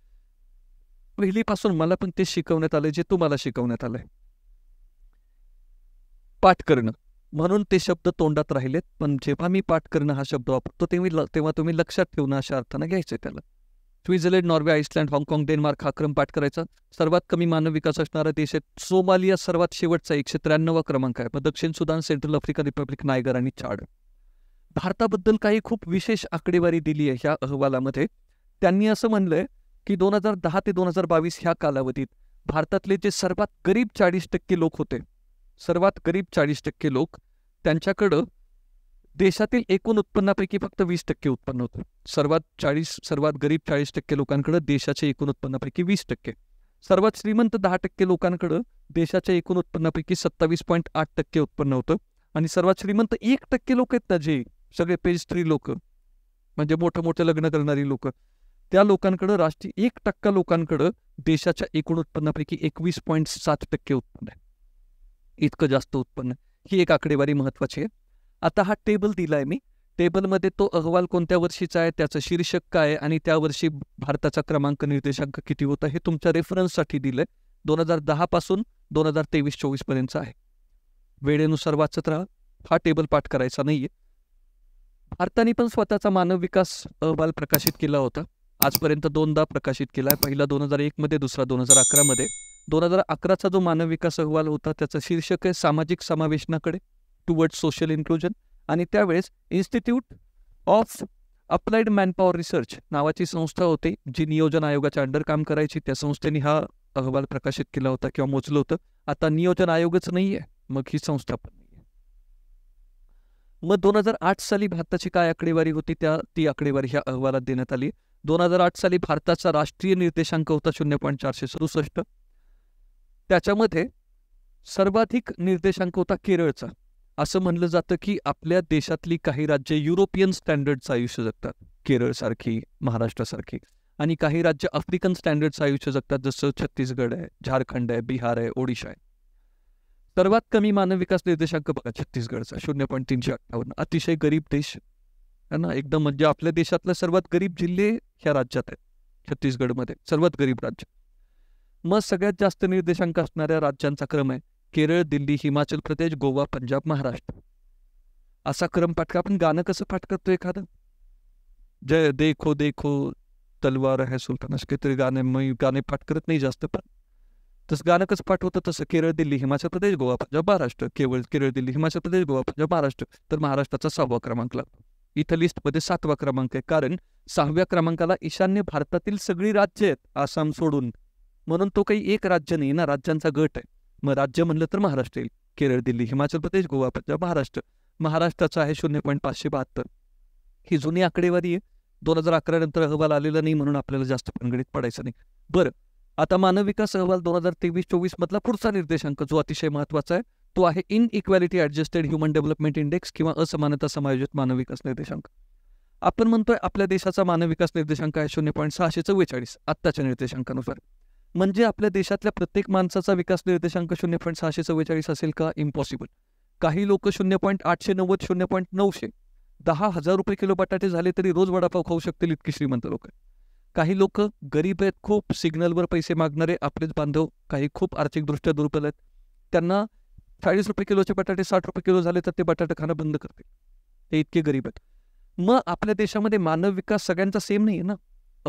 पहिलीपासून मला पण ते शिकवण्यात आलंय जे तुम्हाला शिकवण्यात आलंय पाठ करणं म्हणून ते शब्द तोंडात राहिलेत पण जेव्हा मी पाठ करणं हा शब्द वापरतो तेव्हा तेव्हा तुम्ही लक्षात ठेवणं अशा अर्थानं घ्यायचं त्याला स्वित्झर्लंड नॉर्वे आईसलँड हाँगकाँग डेन्मार्क हा क्रम पाठ करायचा सर्वात कमी मानव विकास असणारा देश आहे सोमालिया सर्वात शेवटचा एकशे त्र्याण्णवा क्रमांक आहे मग दक्षिण Sudan Central Africa Republic Niger आणि चाड भारताबद्दल काही खूप विशेष आकडेवारी दिली आहे ह्या अहवालामध्ये त्यांनी असं म्हणलंय की दोन हजार दहा ते दोन हजार बावीस ह्या कालावधीत भारतातले जे सर्वात गरीब चाळीस टक्के लोक होते सर्वात गरीब चाळीस टक्के लोक त्यांच्याकडं देशातील एकूण उत्पन्नापैकी फक्त वीस टक्के उत्पन्न होतं सर्वात चाळीस सर्वात गरीब चाळीस टक्के लोकांकडे देशाच्या एकूण उत्पन्नापैकी वीस टक्के सर्वात श्रीमंत दहा टक्के लोकांकडे देशाच्या एकूण उत्पन्नापैकी सत्तावीस पॉईंट आठ टक्के उत्पन्न होतं आणि सर्वात श्रीमंत एक टक्के लोक आहेत ना जे सगळे पेज थ्री लोक म्हणजे मोठं मोठं लग्न करणारी लोक त्या लोकांकडं राष्ट्रीय एक टक्का लोकांकडं देशाच्या एकूण उत्पन्नापैकी एकवीस पॉईंट सात टक्के उत्पन्न आहे इतकं जास्त उत्पन्न ही एक आकडेवारी महत्त्वाची आहे आता हा टेबल दिला आहे मी टेबलमध्ये तो अहवाल कोणत्या वर्षीचा आहे त्याचं शीर्षक काय आणि त्या वर्षी भारताचा क्रमांक निर्देशांक किती होता हे तुमच्या रेफरन्ससाठी दिलं आहे दोन हजार दहापासून दोन हजार तेवीस चोवीसपर्यंत आहे वेळेनुसार वाचत राहा हा टेबल पाठ करायचा नाही आहे भारताने पण स्वतःचा मानव विकास अहवाल प्रकाशित केला होता आजपर्यंत दोनदा प्रकाशित केला आहे पहिला दोन हजार एकमध्ये दुसरा दोन हजार अकरामध्ये दोन हजार अकराचा जो मानव विकास अहवाल होता त्याचं शीर्षक आहे सामाजिक समावेशनाकडे टुवर्ड सोशल इन्क्लुजन आणि त्यावेळेस Institute of Applied Manpower Research नावाची संस्था होती जी नियोजन आयोगाच्या अंडर काम करायची त्या संस्थेने हा अहवाल प्रकाशित केला होता किंवा मोजलं होतं आता नियोजन आयोगच नाही आहे मग ही संस्था पण नाही मग दोन हजार आठ साली भारताची काय आकडेवारी होती त्या ती आकडेवारी ह्या अहवालात देण्यात आली दोन हजार आठ साली भारताचा राष्ट्रीय निर्देशांक होता शून्य पॉईंट चारशे सदुसष्ट त्याच्यामध्ये सर्वाधिक निर्देशांक होता केरळचा असं म्हणलं जातं की आपल्या देशातली काही राज्य युरोपियन स्टँडर्डचं आयुष्य जगतात केरळसारखी महाराष्ट्रासारखी आणि काही राज्य आफ्रिकन स्टँडर्डचं आयुष्य जगतात जसं छत्तीसगड आहे झारखंड आहे बिहार आहे ओडिशा आहे सर्वात कमी मानव विकास निर्देशांक बघा छत्तीसगडचा शून्य पॉईंट तीनशे अठ्ठावन्न अतिशय गरीब देश है ना एकदम म्हणजे आपल्या देशातला सर्वात गरीब जिल्हे ह्या राज्यात आहेत छत्तीसगडमध्ये सर्वात गरीब राज्य मग सगळ्यात जास्त निर्देशांक असणाऱ्या राज्यांचा क्रम आहे केरळ दिल्ली हिमाचल प्रदेश गोवा पंजाब महाराष्ट्र असा क्रम पाठका आपण गाणं कसं करतो एखादं जय देखो देखो तलवार है सुलतान असं काहीतरी गाणे मी गाणे पाठ करत नाही जास्त पण तसं गाणं कसं पाठवतं तसं केरळ दिल्ली हिमाचल प्रदेश गोवा पंजाब महाराष्ट्र केवळ केरळ दिल्ली हिमाचल प्रदेश गोवा पंजाब महाराष्ट्र तर महाराष्ट्राचा सहावा क्रमांक लागतो इथं लिस्टमध्ये सातवा क्रमांक आहे कारण सहाव्या क्रमांकाला ईशान्य भारतातील सगळी राज्य आहेत आसाम सोडून म्हणून तो काही एक राज्य नाही ना राज्यांचा गट आहे मग राज्य म्हणलं तर महाराष्ट्र येईल केरळ दिल्ली हिमाचल प्रदेश गोवा पंजाब महाराष्ट्र महाराष्ट्राचं आहे शून्य पॉईंट पाचशे बहात्तर ही जुनी आकडेवारी आहे दोन हजार अकरा नंतर अहवाल आलेला नाही म्हणून आपल्याला जास्त पणगणित पडायचं नाही बरं आता मानव विकास अहवाल दोन हजार तेवीस चोवीस मधला पुढचा निर्देशांक जो अतिशय महत्वाचा आहे तो आहे inequality adjusted human development index किंवा असमानता समायोजित मानव विकास निर्देशांक आपण म्हणतोय आपल्या देशाचा मानव विकास निर्देशांक आहे शून्य पॉईंट सहाशे चव्वेचाळीस आत्ताच्या निर्देशांकानुसार म्हणजे आपल्या देशातल्या प्रत्येक माणसाचा विकास निर्देशांक शून्य पॉईंट सहाशे चव्वेचाळीस असेल का इम्पॉसिबल काही लोक शून्य पॉईंट आठशे नव्वद शून्य पॉईंट नऊशे दहा हजार रुपये किलो बटाटे झाले तरी रोज वडापाव खाऊ शकतील इतकी श्रीमंत लोक काही लोक गरीब आहेत खूप सिग्नलवर पैसे मागणारे आपलेच बांधव काही खूप आर्थिकदृष्ट्या दुर्बल आहेत त्यांना चाळीस रुपये किलोचे बटाटे साठ रुपये किलो झाले तर ते बटाटे खाणं बंद करते ते इतके गरीब आहेत मग आपल्या देशामध्ये मानव विकास सगळ्यांचा सेम नाही आहे ना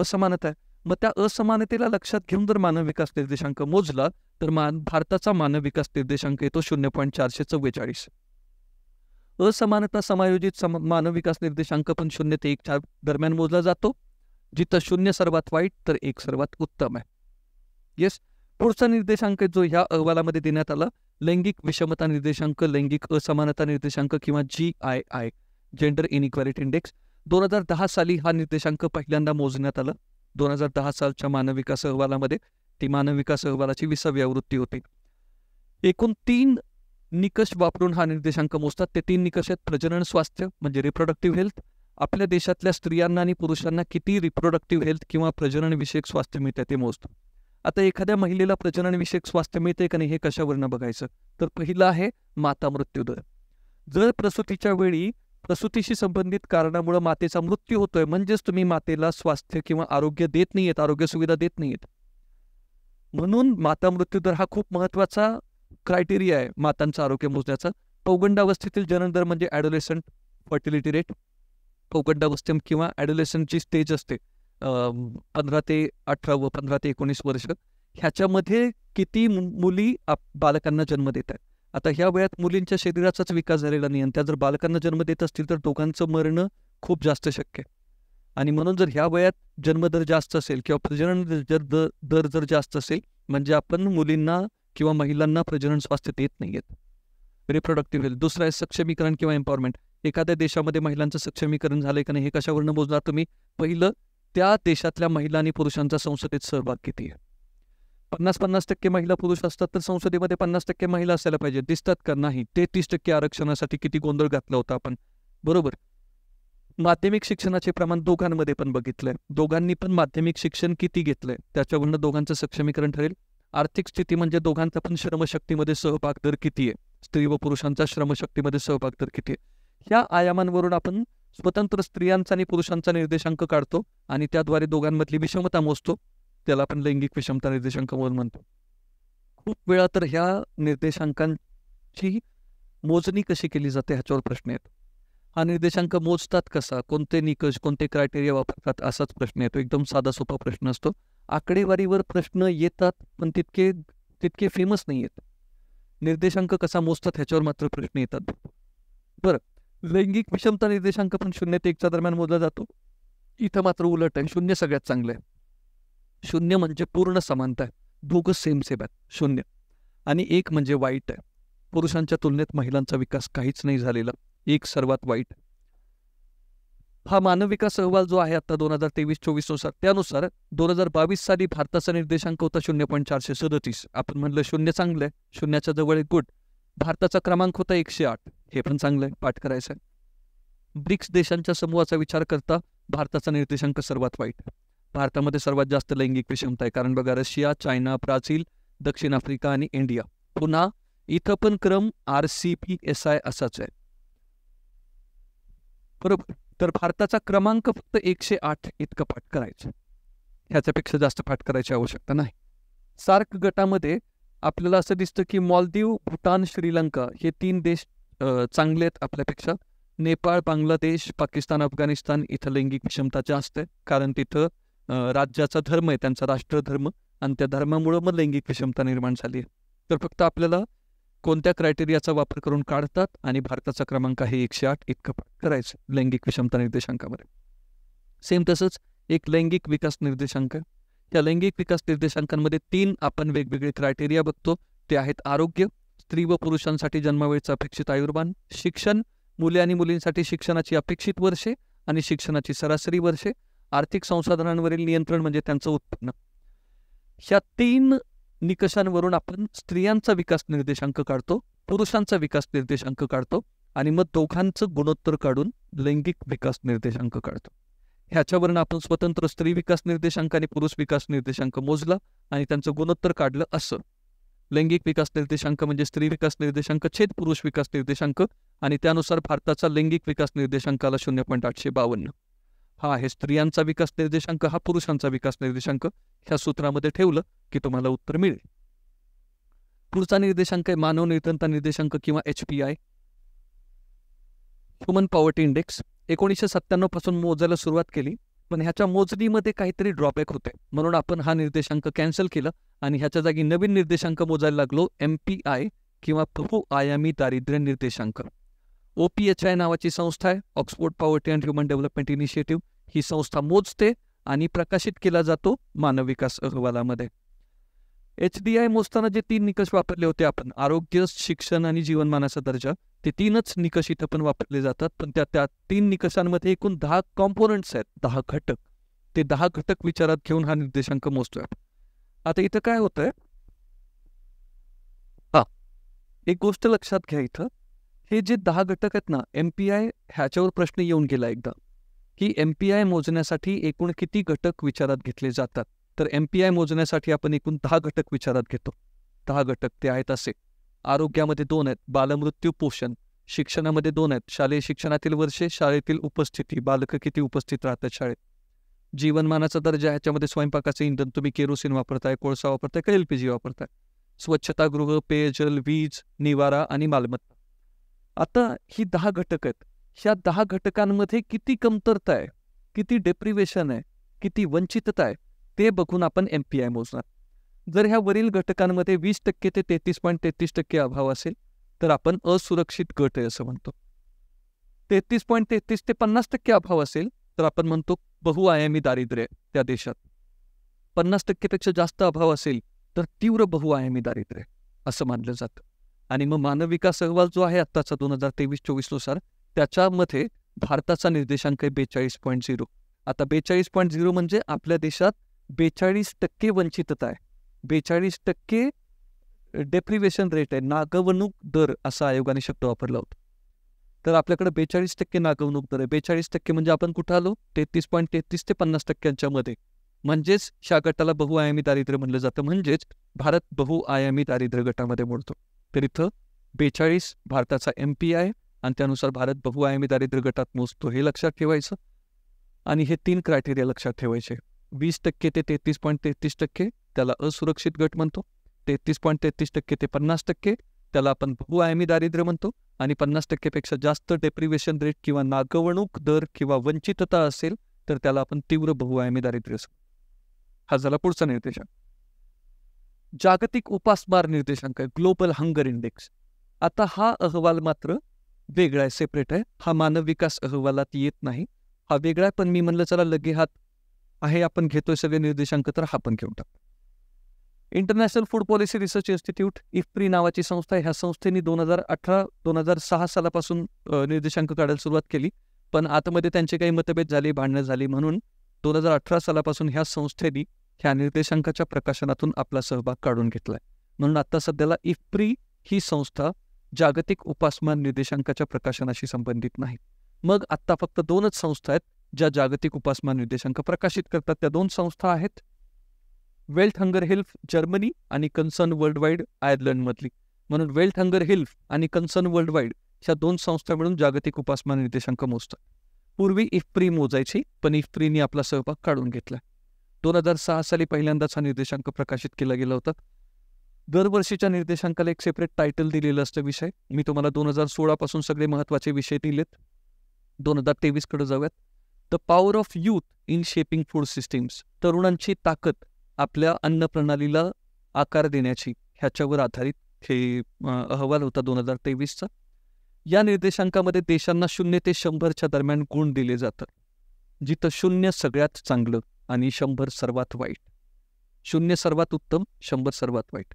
असमानता आहे मग त्या असमानतेला लक्षात घेऊन जर मानव विकास निर्देशांक मोजला तर मान भारताचा मानव विकास निर्देशांक येतो शून्य पॉईंट चारशे चव्वेचाळीस असमानता समायोजित सम मानव विकास निर्देशांक पण शून्य ते एक चार दरम्यान मोजला जातो जिथं शून्य सर्वात वाईट तर एक सर्वात उत्तम आहे येस पुढचा निर्देशांक जो ह्या अहवालामध्ये देण्यात आला लैंगिक विषमता निर्देशांक लैंगिक असमानता निर्देशांक किंवा G I I gender inequality index दोन हजार दहा साली हा निर्देशांक पहिल्यांदा मोजण्यात आला दोन हजार दहा सालच्या मानव विकास अहवालामध्ये ती मानव विकास अहवालाची विसावी आवृत्ती होती एकूण तीन निकष वापरून हा निर्देशांक मोजतात ते तीन निकष आहेत प्रजनन स्वास्थ्य म्हणजे रिप्रोडक्टिव्ह हेल्थ आपल्या देशातल्या स्त्रियांना आणि पुरुषांना किती रिप्रोडक्टिव्ह हेल्थ किंवा प्रजननविषयक स्वास्थ्य मिळते ते मोजतो आता एखाद्या महिलेला प्रजननविषयक स्वास्थ्य मिळते का नाही हे कशावरनं बघायचं तर पहिलं आहे माता मृत्यूदर जर प्रसूतीच्या वेळी प्रसूतीशी संबंधित कारणामुळे मातेचा मृत्यू होतोय म्हणजेच तुम्ही मातेला स्वास्थ्य किंवा आरोग्य देत नाहीयेत आरोग्य सुविधा देत नाहीयेत म्हणून माता मृत्यू दर हा खूप महत्वाचा क्रायटेरिया आहे मातांचं आरोग्य मोजण्याचा पौगंडावस्थेतील दर म्हणजे ॲडोलेसंट फर्टिलिटी रेट पौगंडावस्थे किंवा ॲडोलेसंटची स्टेज असते पंधरा ते अठरा व पंधरा ते एकोणीस वर्ष ह्याच्यामध्ये किती मुली बालकांना जन्म देत आहेत आता ह्या वयात मुलींच्या शरीराचाच विकास झालेला नाही आणि त्या जर बालकांना जन्म देत असतील तर दोघांचं मरणं खूप जास्त शक्य आणि म्हणून जर ह्या वयात जन्मदर जास्त असेल किंवा प्रजनन जर दर जर जास्त असेल म्हणजे आपण मुलींना किंवा महिलांना प्रजनन स्वास्थ्य देत नाही आहेत रिप्रोडक्टिव्ह हेल्थ दुसरं आहे सक्षमीकरण किंवा एम्पॉवरमेंट एखाद्या देशामध्ये महिलांचं सक्षमीकरण झालं का नाही हे कशावरनं मोजणार तुम्ही पहिलं त्या देशातल्या महिला आणि पुरुषांचा संसदेत सहभाग किती आहे पन्नास पन्नास टक्के महिला पुरुष असतात तर संसदेमध्ये पन्नास टक्के महिला असायला पाहिजे दिसतात का नाही ते तीस टक्के आरक्षणासाठी किती गोंधळ घातला होता आपण बरोबर माध्यमिक शिक्षणाचे प्रमाण दोघांमध्ये पण बघितलंय दोघांनी पण माध्यमिक शिक्षण किती घेतलंय त्याच्यावरनं दोघांचं सक्षमीकरण ठरेल आर्थिक स्थिती म्हणजे दोघांचा पण श्रमशक्तीमध्ये सहभाग दर किती आहे स्त्री व पुरुषांचा श्रमशक्तीमध्ये सहभाग दर किती आहे ह्या आयामांवरून आपण स्वतंत्र स्त्रियांचा आणि पुरुषांचा निर्देशांक काढतो आणि त्याद्वारे दोघांमधली विषमता मोजतो त्याला आपण लैंगिक विषमता निर्देशांक म्हणून म्हणतो खूप वेळा तर ह्या निर्देशांकांची मोजणी कशी केली जाते ह्याच्यावर प्रश्न येतो हा निर्देशांक मोजतात कसा कोणते निकष कोणते क्रायटेरिया वापरतात असाच प्रश्न येतो एकदम साधा सोपा प्रश्न असतो आकडेवारीवर प्रश्न येतात पण तितके तितके फेमस नाही आहेत निर्देशांक कसा मोजतात ह्याच्यावर मात्र प्रश्न येतात बरं लैंगिक विषमता निर्देशांक पण शून्य ते एकच्या दरम्यान मोजला जातो इथं मात्र उलट आहे शून्य सगळ्यात चांगलं आहे शून्य म्हणजे पूर्ण समानता आहे दोघं सेम सेम आहेत शून्य आणि एक म्हणजे वाईट आहे पुरुषांच्या तुलनेत महिलांचा विकास काहीच नाही झालेला एक सर्वात वाईट हा मानव विकास अहवाल जो आहे आता दोन हजार तेवीस चोवीस नुसार त्यानुसार दोन हजार बावीस साली भारताचा निर्देशांक होता शून्य पॉईंट चारशे सदतीस आपण म्हणलं शून्य चांगलंय शून्याच्या जवळ एक गुड भारताचा क्रमांक होता एकशे आठ हे पण चांगलंय पाठ करायचं ब्रिक्स देशांच्या समूहाचा विचार करता भारताचा निर्देशांक सर्वात वाईट भारतामध्ये सर्वात जास्त लैंगिक विषमता आहे कारण बघा रशिया चायना ब्राझील दक्षिण आफ्रिका आणि इंडिया पुन्हा इथं पण क्रम R C P S I असाच आहे बरोबर तर भारताचा क्रमांक फक्त एकशे आठ इतकं फाट करायचं ह्याच्यापेक्षा जास्त फाट करायची आवश्यकता नाही सार्क गटामध्ये आपल्याला असं दिसतं की मॉलदीव भूटान श्रीलंका हे तीन देश चांगले आहेत आपल्यापेक्षा नेपाळ बांगलादेश पाकिस्तान अफगाणिस्तान इथं लैंगिक विषमता जास्त आहे कारण तिथं राज्याचा धर्म आहे त्यांचा राष्ट्रधर्म आणि त्या धर्मामुळं मग लैंगिक विषमता निर्माण झाली आहे तर फक्त आपल्याला कोणत्या क्रायटेरियाचा वापर करून काढतात आणि भारताचा क्रमांक आहे एकशे आठ इतकं करायचं लैंगिक विषमता निर्देशांकामध्ये सेम तसंच एक लैंगिक विकास निर्देशांक त्या लैंगिक विकास निर्देशांकांमध्ये तीन आपण वेगवेगळे क्रायटेरिया बघतो ते आहेत आरोग्य स्त्री व पुरुषांसाठी जन्मावेळचं अपेक्षित आयुर्मान शिक्षण मुले आणि मुलींसाठी शिक्षणाची अपेक्षित वर्षे आणि शिक्षणाची सरासरी वर्षे आर्थिक संसाधनांवरील नियंत्रण म्हणजे त्यांचं उत्पन्न ह्या तीन निकषांवरून आपण स्त्रियांचा विकास निर्देशांक काढतो पुरुषांचा विकास निर्देशांक काढतो आणि मग दोघांचं गुणोत्तर काढून लैंगिक विकास निर्देशांक काढतो ह्याच्यावरून आपण स्वतंत्र स्त्री विकास निर्देशांक आणि पुरुष विकास निर्देशांक मोजला आणि त्यांचं गुणोत्तर काढलं असं लैंगिक विकास निर्देशांक म्हणजे स्त्री विकास निर्देशांक छेद पुरुष विकास निर्देशांक आणि त्यानुसार भारताचा लैंगिक विकास निर्देशांकाला शून्य पॉईंट आठशे बावन्न हा आहे स्त्रियांचा विकास निर्देशांक हा पुरुषांचा विकास निर्देशांक ह्या सूत्रामध्ये ठेवलं की तुम्हाला उत्तर मिळेल पुढचा निर्देशांक आहे मानव निर्धनता निर्देशांक किंवा H P I human poverty index एकोणीसशे सत्त्याण्णव पासून मोजायला सुरुवात केली पण ह्याच्या मोजणीमध्ये काहीतरी ड्रॉबॅक होते म्हणून आपण हा निर्देशांक कॅन्सल केला आणि ह्याच्या जागी नवीन निर्देशांक मोजायला लागलो एम पी आय किंवा बहुआयामी दारिद्र्य निर्देशांक ओ पी एच आय नावाची संस्था आहे Oxford Poverty and Human Development Initiative ही संस्था मोजते आणि प्रकाशित केला जातो मानव विकास अहवालामध्ये एच डी आय मोजताना जे तीन निकष वापरले होते आपण आरोग्य शिक्षण आणि जीवनमानाचा दर्जा ते तीनच निकष इथं पण वापरले जातात पण त्या त्या तीन निकषांमध्ये एकूण दहा कॉम्पोनंट्स आहेत दहा घटक ते दहा घटक विचारात घेऊन हा निर्देशांक मोजतोय आता इथं काय होतंय हा एक गोष्ट लक्षात घ्या इथं हे जे दहा घटक आहेत ना एम पी आय ह्याच्यावर प्रश्न येऊन गेला एकदा की एम पी आय मोजण्यासाठी एकूण किती घटक विचारात घेतले जातात तर एम पी आय मोजण्यासाठी आपण एकूण दहा घटक विचारात घेतो दहा घटक ते आहेत असे आरोग्यामध्ये दोन आहेत बालमृत्यू पोषण शिक्षणामध्ये दोन आहेत शालेय शिक्षणातील वर्षे शाळेतील उपस्थिती बालकं किती उपस्थित राहतात शाळेत जीवनमानाचा दर्जा ह्याच्यामध्ये स्वयंपाकाचं इंधन तुम्ही केरोसिन वापरताय कोळसा वापरताय का एल पी जी वापरताय स्वच्छतागृह पेयजल वीज निवारा आणि मालमत्ता आता ही दहा घटक आहेत ह्या दहा घटकांमध्ये किती कमतरता आहे किती डेप्रिवेशन आहे किती वंचितता आहे ते बघून आपण एम पी आय मोजणार जर ह्या वरील घटकांमध्ये वीस टक्के ते तेहतीस पॉईंट तेहतीस टक्के अभाव असेल तर आपण असुरक्षित गट आहे असं म्हणतो तेहतीस पॉईंट तेहतीस ते पन्नास टक्के अभाव असेल तर आपण म्हणतो बहुआयामी दारिद्र्य त्या देशात पन्नास टक्केपेक्षा जास्त अभाव असेल तर तीव्र बहुआयामी दारिद्र्य असं मानलं जातं आणि मग मानव विकास अहवाल जो आहे आत्ताचा दोन हजार तेवीस चोवीसनुसार त्याच्यामध्ये भारताचा निर्देशांक आहे बेचाळीस पॉईंट झिरो आता बेचाळीस पॉईंट झिरो म्हणजे आपल्या देशात बेचाळीस टक्के वंचितता आहे बेचाळीस टक्के डेप्रिवेशन रेट आहे नागवणूक दर असा आयोगाने शब्द वापरला होता तर आपल्याकडे बेचाळीस टक्के नागवणूक दर आहे बेचाळीस टक्के म्हणजे आपण कुठं आलो तेहतीस पॉईंट तेहतीस ते पन्नास टक्क्यांच्या मध्ये म्हणजेच शा गटाला बहुआयामी दारिद्र्य म्हणलं जातं म्हणजेच भारत बहुआयामी दारिद्र्य गटामध्ये मोडतो तर इथं बेचाळीस भारताचा एम पी आहे आणि त्यानुसार भारत बहुआयामी दारिद्र्य गटात मोजतो हे लक्षात ठेवायचं आणि हे तीन क्रायटेरिया लक्षात ठेवायचे वीस टक्के ते तेहतीस पॉईंट तेहतीस टक्के त्याला असुरक्षित गट म्हणतो तेहतीस पॉईंट तेहतीस टक्के ते पन्नास टक्के त्याला आपण बहुआयामी दारिद्र्य म्हणतो आणि पन्नास टक्केपेक्षा जास्त डेप्रिव्हेशन रेट किंवा नागवणूक दर किंवा वंचितता असेल तर त्याला आपण तीव्र बहुआयामी दारिद्र्य असतो हा झाला पुढचा निर्देशांक जागतिक उपासमार निर्देशांक आहे ग्लोबल हंगर इंडेक्स आता हा अहवाल मात्र वेगळा आहे सेपरेट आहे हा मानव विकास अहवालात येत नाही हा वेगळा पण मी म्हणलं चला लगे हात आहे आपण घेतोय सगळे निर्देशांक तर हा पण घेऊन टाकतो International Food Policy Research Institute IFPRI नावाची संस्था ह्या संस्थेने दोन हजार अठरा दोन हजार सहा सालापासून निर्देशांक काढायला सुरुवात केली पण आतमध्ये त्यांचे काही मतभेद झाले भांडणं झाली म्हणून दोन हजार अठरा सालापासून ह्या संस्थेने ह्या निर्देशांकाच्या प्रकाशनातून आपला सहभाग काढून घेतलाय म्हणून आता सध्याला इफ्री ही संस्था जागतिक उपासमान निर्देशांकाच्या प्रकाशनाशी संबंधित नाही मग आत्ता फक्त दोनच संस्था आहेत ज्या जागतिक उपासमान निर्देशांक प्रकाशित करतात त्या दोन संस्था आहेत वेल्थ हंगर हिल्फ जर्मनी आणि कन्सर्न वर्ल्ड वाईड आयर्लंडमधली म्हणून वेल्थ हंगर हिल्फ आणि कन्सर्न वर्ल्ड वाईड ह्या दोन संस्था मिळून जागतिक उपासमान निर्देशांक मोजतात पूर्वी इफ्री मोजायची पण इफ्प्रीने आपला सहभाग काढून घेतला दोन हजार सहा साली पहिल्यांदाच हा निर्देशांक प्रकाशित केला गेला होता दरवर्षीच्या निर्देशांकाला एक सेपरेट टायटल दिलेलं असतं विषय मी तुम्हाला दोन हजार सोळापासून सगळे महत्त्वाचे विषय दिलेत दोन हजार तेवीसकडे जाऊयात the power of youth in shaping food systems तरुणांची ताकद आपल्या अन्न प्रणालीला आकार देण्याची ह्याच्यावर आधारित हे अहवाल होता दोन हजार तेवीसचा या निर्देशांकामध्ये देशांना शून्य ते शंभरच्या दरम्यान गुण दिले जातात जिथं शून्य सगळ्यात चांगलं आणि शंभर सर्वात वाईट शून्य सर्वात उत्तम शंभर सर्वात वाईट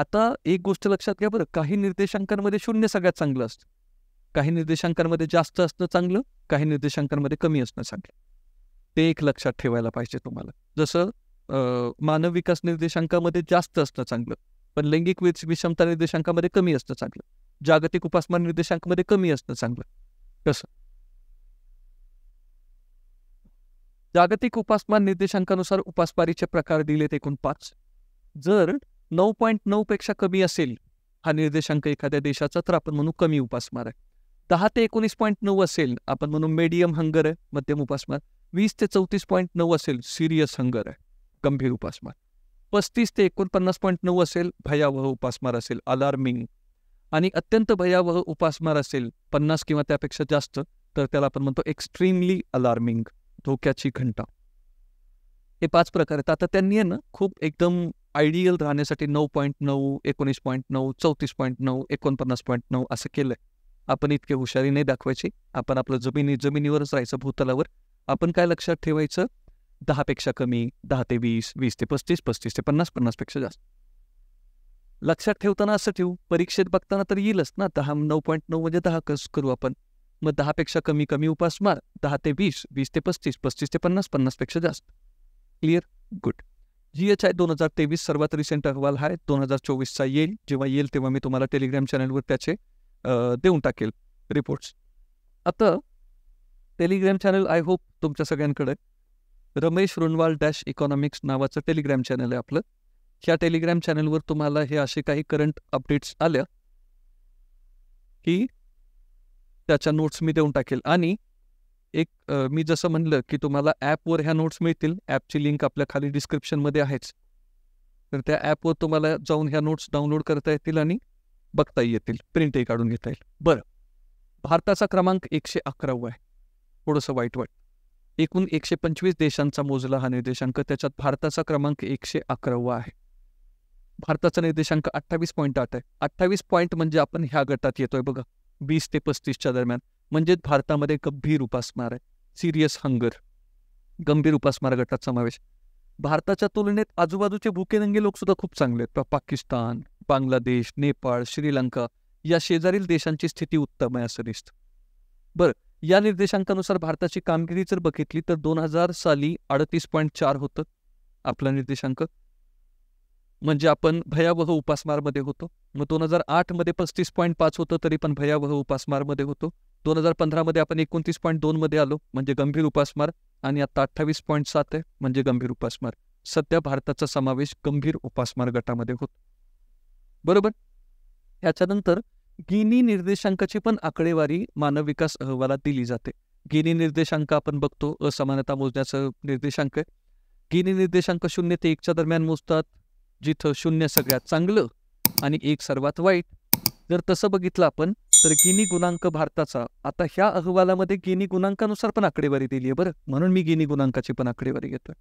आता एक गोष्ट लक्षात घ्या बरं काही निर्देशांकांमध्ये शून्य सगळ्यात चांगलं असतं काही निर्देशांकांमध्ये जास्त असणं चांगलं काही निर्देशांकांमध्ये कमी असणं चांगलं ते एक लक्षात ठेवायला पाहिजे तुम्हाला जसं मानव विकास निर्देशांकामध्ये जास्त असणं चांगलं पण लैंगिक विषमता निर्देशांकामध्ये कमी असणं चांगलं जागतिक उपासमान निर्देशांकामध्ये कमी असणं चांगलं कसं जागतिक उपासमान निर्देशांकानुसार उपासमारीचे प्रकार दिलेत एकूण पाच जर नऊ पॉईंट नऊ पेक्षा कमी असेल हा निर्देशांक एखाद्या देशाचा तर आपण म्हणू कमी उपासमार आहे दहा ते एकोणीस पॉईंट नऊ असेल आपण म्हणू मीडियम हंगर आहे मध्यम उपासमार वीस ते चौतीस पॉईंट नऊ असेल सिरियस हंगर आहे गंभीर उपासमार पस्तीस ते एकोणपन्नास पॉईंट नऊ असेल भयावह उपासमार असेल अलार्मिंग आणि अत्यंत भयावह उपासमार असेल पन्नास किंवा त्यापेक्षा जास्त तर त्याला आपण म्हणतो एक्स्ट्रीमली अलार्मिंग धोक्याची घंटा हे पाच प्रकार आहेत आता त्यांनी आहे ना खूप एकदम आयडियल राहण्यासाठी नऊ पॉईंट नऊ एकोणीस पॉईंट नऊ चौतीस पॉईंट नऊ एकोणपन्नास पॉईंट नऊ असं केलंय आपण इतके हुशारी नाही दाखवायची आपण आपलं जमिनी जमिनीवरच राहायचं भूतलावर आपण काय लक्षात ठेवायचं दहापेक्षा कमी दहा ते वीस वीस ते पस्तीस पस्तीस ते पन्नास पन्नासपेक्षा जास्त लक्षात ठेवताना असं ठेवू परीक्षेत बघताना तर येईलच ना दहा नऊ पॉईंट नऊ म्हणजे दहा कस करू आपण मग दहापेक्षा कमी कमी उपासमार दहा ते वीस वीस ते पस्तीस पस्तीस ते पन्नास पन्नासपेक्षा जास्त clear good G H I दोन हजार तेवीस सर्वात रिसेंट अहवाल आहे दोन हजार चोवीसचा येईल जेव्हा येईल तेव्हा मी तुम्हाला टेलिग्राम चॅनलवर त्याचे देऊन टाकेल रिपोर्ट्स आता टेलिग्राम चॅनल आय होप तुमच्या सगळ्यांकडे रमेश रुणवाल डॅश इकॉनॉमिक्स नावाचं टेलिग्राम चॅनल आहे आपलं ह्या टेलिग्राम चॅनलवर तुम्हाला हे असे काही करंट अपडेट्स आल्या की त्याच्या नोट्स मी देऊन टाकेल आणि एक मी जसं म्हणलं की तुम्हाला ॲपवर ह्या नोट्स मिळतील ॲपची लिंक आपल्या खाली डिस्क्रिप्शनमध्ये आहेच तर त्या ॲपवर तुम्हाला जाऊन ह्या नोट्स डाउनलोड करता येतील आणि बघता येतील प्रिंटही काढून घेता येईल बरं भारताचा क्रमांक एकशे अकरावा आहे थोडंसं वाईट वाट एकूण एकशे पंचवीस देशांचा मोजला हा निर्देशांक त्याच्यात भारताचा क्रमांक एकशे अकरावा आहे भारताचा निर्देशांक अठ्ठावीस पॉईंट आठ आहे अठ्ठावीस पॉईंट म्हणजे आपण ह्या गटात येतोय बघा वीस ते पस्तीसच्या दरम्यान म्हणजेच भारतामध्ये गंभीर उपासमार आहे सिरियस हंगर गंभीर उपासमार गटात समावेश भारताच्या तुलनेत आजूबाजूचे भूकेदंगे लोकसुद्धा खूप चांगले आहेत पाकिस्तान बांगलादेश नेपाळ श्रीलंका या शेजारील देशांची स्थिती उत्तम आहे असं दिसतं बरं या निर्देशांकानुसार भारताची कामगिरी जर बघितली तर दोन हजार साली अडतीस पॉईंट चार होतं आपला निर्देशांक म्हणजे आपण भयावह उपासमारमध्ये होतो मग दोन हजार आठमध्ये पस्तीस पॉईंट पाच होतं तरी पण भयावह उपासमारमध्ये होतो दोन हजार पंधरामध्ये आपण एकोणतीस पॉईंट दोनमध्ये आलो म्हणजे गंभीर उपासमार आणि आता अठ्ठावीस पॉईंट सात आहे म्हणजे गंभीर उपासमार सध्या भारताचा समावेश गंभीर उपासमार गटामध्ये होतो बरोबर याच्यानंतर गिनी निर्देशांकाची पण आकडेवारी मानव विकास अहवालात दिली जाते गिनी निर्देशांक आपण बघतो असमानता मोजण्याचं निर्देशांक गिनी निर्देशांक शून्य ते एकच्या दरम्यान मोजतात जिथं शून्य सगळ्यात चांगलं आणि एक सर्वात वाईट जर तसं बघितलं आपण तर गिनी गुणांक भारताचा आता ह्या अहवालामध्ये गिनी गुणांकानुसार पण आकडेवारी दिली आहे बरं म्हणून मी गिनी गुणांकाची पण आकडेवारी घेतोय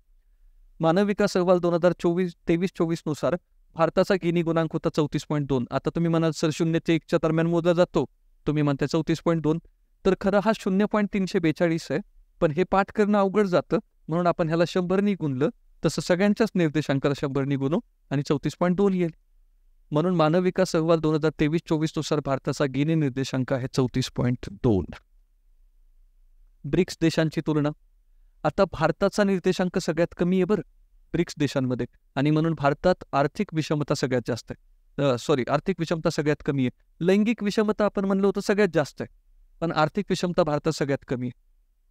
मानव विकास अहवाल दोन हजार चोवीस तेवीस चोवीसनुसार नुसार भारताचा गिनी गुणांक होता चौतीस पॉईंट दोन आता तुम्ही म्हणाल सर शून्य ते एकच्या दरम्यान मोजला जातो तुम्ही म्हणता चौतीस पॉईंट दोन तर खरं हा शून्य पॉईंट तीनशे बेचाळीस आहे पण हे पाठ करणं अवघड जातं म्हणून आपण ह्याला शंभरनी गुणलं तसं सगळ्यांच्याच निर्देशांक शंभर निघून आणि चौतीस पॉईंट दोन येईल म्हणून मानव विकास अहवाल दोन हजार तेवीस चोवीस नुसार भारताचा गिनी निर्देशांक आहे चौतीस पॉईंट दोन ब्रिक्स देशांची तुलना आता भारताचा निर्देशांक सगळ्यात कमी आहे बरं ब्रिक्स देशांमध्ये आणि म्हणून भारतात आर्थिक विषमता सगळ्यात जास्त आहे सॉरी आर्थिक विषमता सगळ्यात कमी आहे लैंगिक विषमता आपण म्हणलो होतं सगळ्यात जास्त आहे पण आर्थिक विषमता भारतात सगळ्यात कमी आहे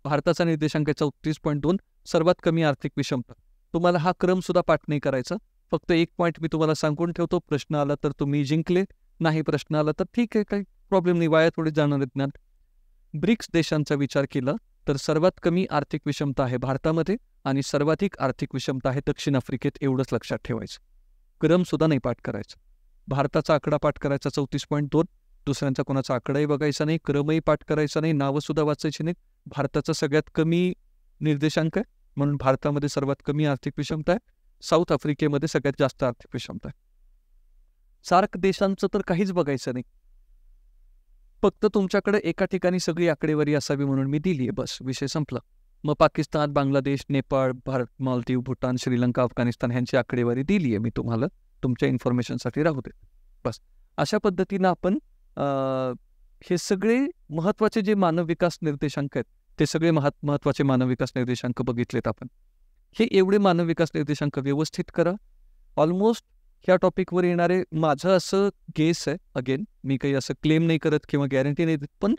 भारताचा निर्देशांक आहे चौतीस पॉईंट दोन सर्वात कमी आर्थिक विषमता तुम्हाला हा क्रमसुद्धा पाठ नाही करायचा फक्त एक पॉईंट मी तुम्हाला सांगून ठेवतो प्रश्न आला तर तुम्ही जिंकले नाही प्रश्न आला तर ठीक आहे काही प्रॉब्लेम नाही वाया थोडी जाणार ज्ञान ब्रिक्स देशांचा विचार केला तर सर्वात कमी आर्थिक विषमता आहे भारतामध्ये आणि सर्वाधिक आर्थिक विषमता आहे दक्षिण आफ्रिकेत एवढंच लक्षात ठेवायचं क्रमसुद्धा नाही पाठ करायचा भारताचा आकडा पाठ करायचा चौतीस पॉईंट दोन दुसऱ्यांचा कोणाचा आकडाही बघायचा नाही क्रमही पाठ करायचा नाही नावंसुद्धा वाचायची नाही भारताचा सगळ्यात कमी निर्देशांक आहे म्हणून भारतामध्ये सर्वात कमी आर्थिक विषमता आहे साऊथ आफ्रिकेमध्ये सगळ्यात जास्त आर्थिक विषमता आहे सार्क देशांचं तर काहीच बघायचं नाही फक्त तुमच्याकडे एका ठिकाणी सगळी आकडेवारी असावी म्हणून मी दिली आहे बस विषय संपला मग पाकिस्तान बांगलादेश नेपाळ भारत मालदीव भूटान श्रीलंका अफगाणिस्तान ह्यांची आकडेवारी दिली आहे मी तुम्हाला तुमच्या इन्फॉर्मेशनसाठी राहू दे बस अशा पद्धतीनं आपण हे सगळे महत्त्वाचे जे मानव विकास निर्देशांक आहेत ते सगळे महत् महत्त्वाचे मानव विकास निर्देशांक बघितलेत आपण हे एवढे मानव विकास निर्देशांक व्यवस्थित करा ऑलमोस्ट ह्या टॉपिकवर येणारे माझं असं गेस आहे अगेन मी काही असं क्लेम नाही करत किंवा गॅरंटी नाही देत पण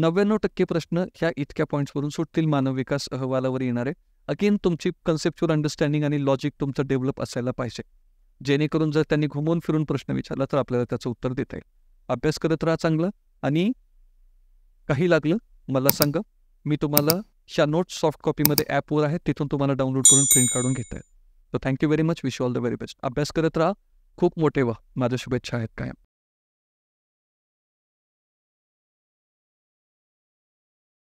नव्याण्णव टक्के प्रश्न ह्या इतक्या पॉईंट्सवरून सुटतील मानव विकास अहवालावर येणारे अगेन तुमची कन्सेप्च्युअल अंडरस्टँडिंग आणि लॉजिक तुमचं डेव्हलप असायला पाहिजे जेणेकरून जर त्यांनी घुमवून फिरून प्रश्न विचारला तर आपल्याला त्याचं उत्तर देता येईल अभ्यास करत राहा चांगलं आणि काही लागलं मला सांगा मी तुम्हाला ह्या नोट्स सॉफ्ट कॉपीमध्ये ॲपवर आहे तिथून तुम्हाला डाउनलोड करून प्रिंट काढून घेता येईल तर thank you very much wish all the very best अभ्यास करत राहा खूप मोठे व्हा माझ्या शुभेच्छा आहेत कायम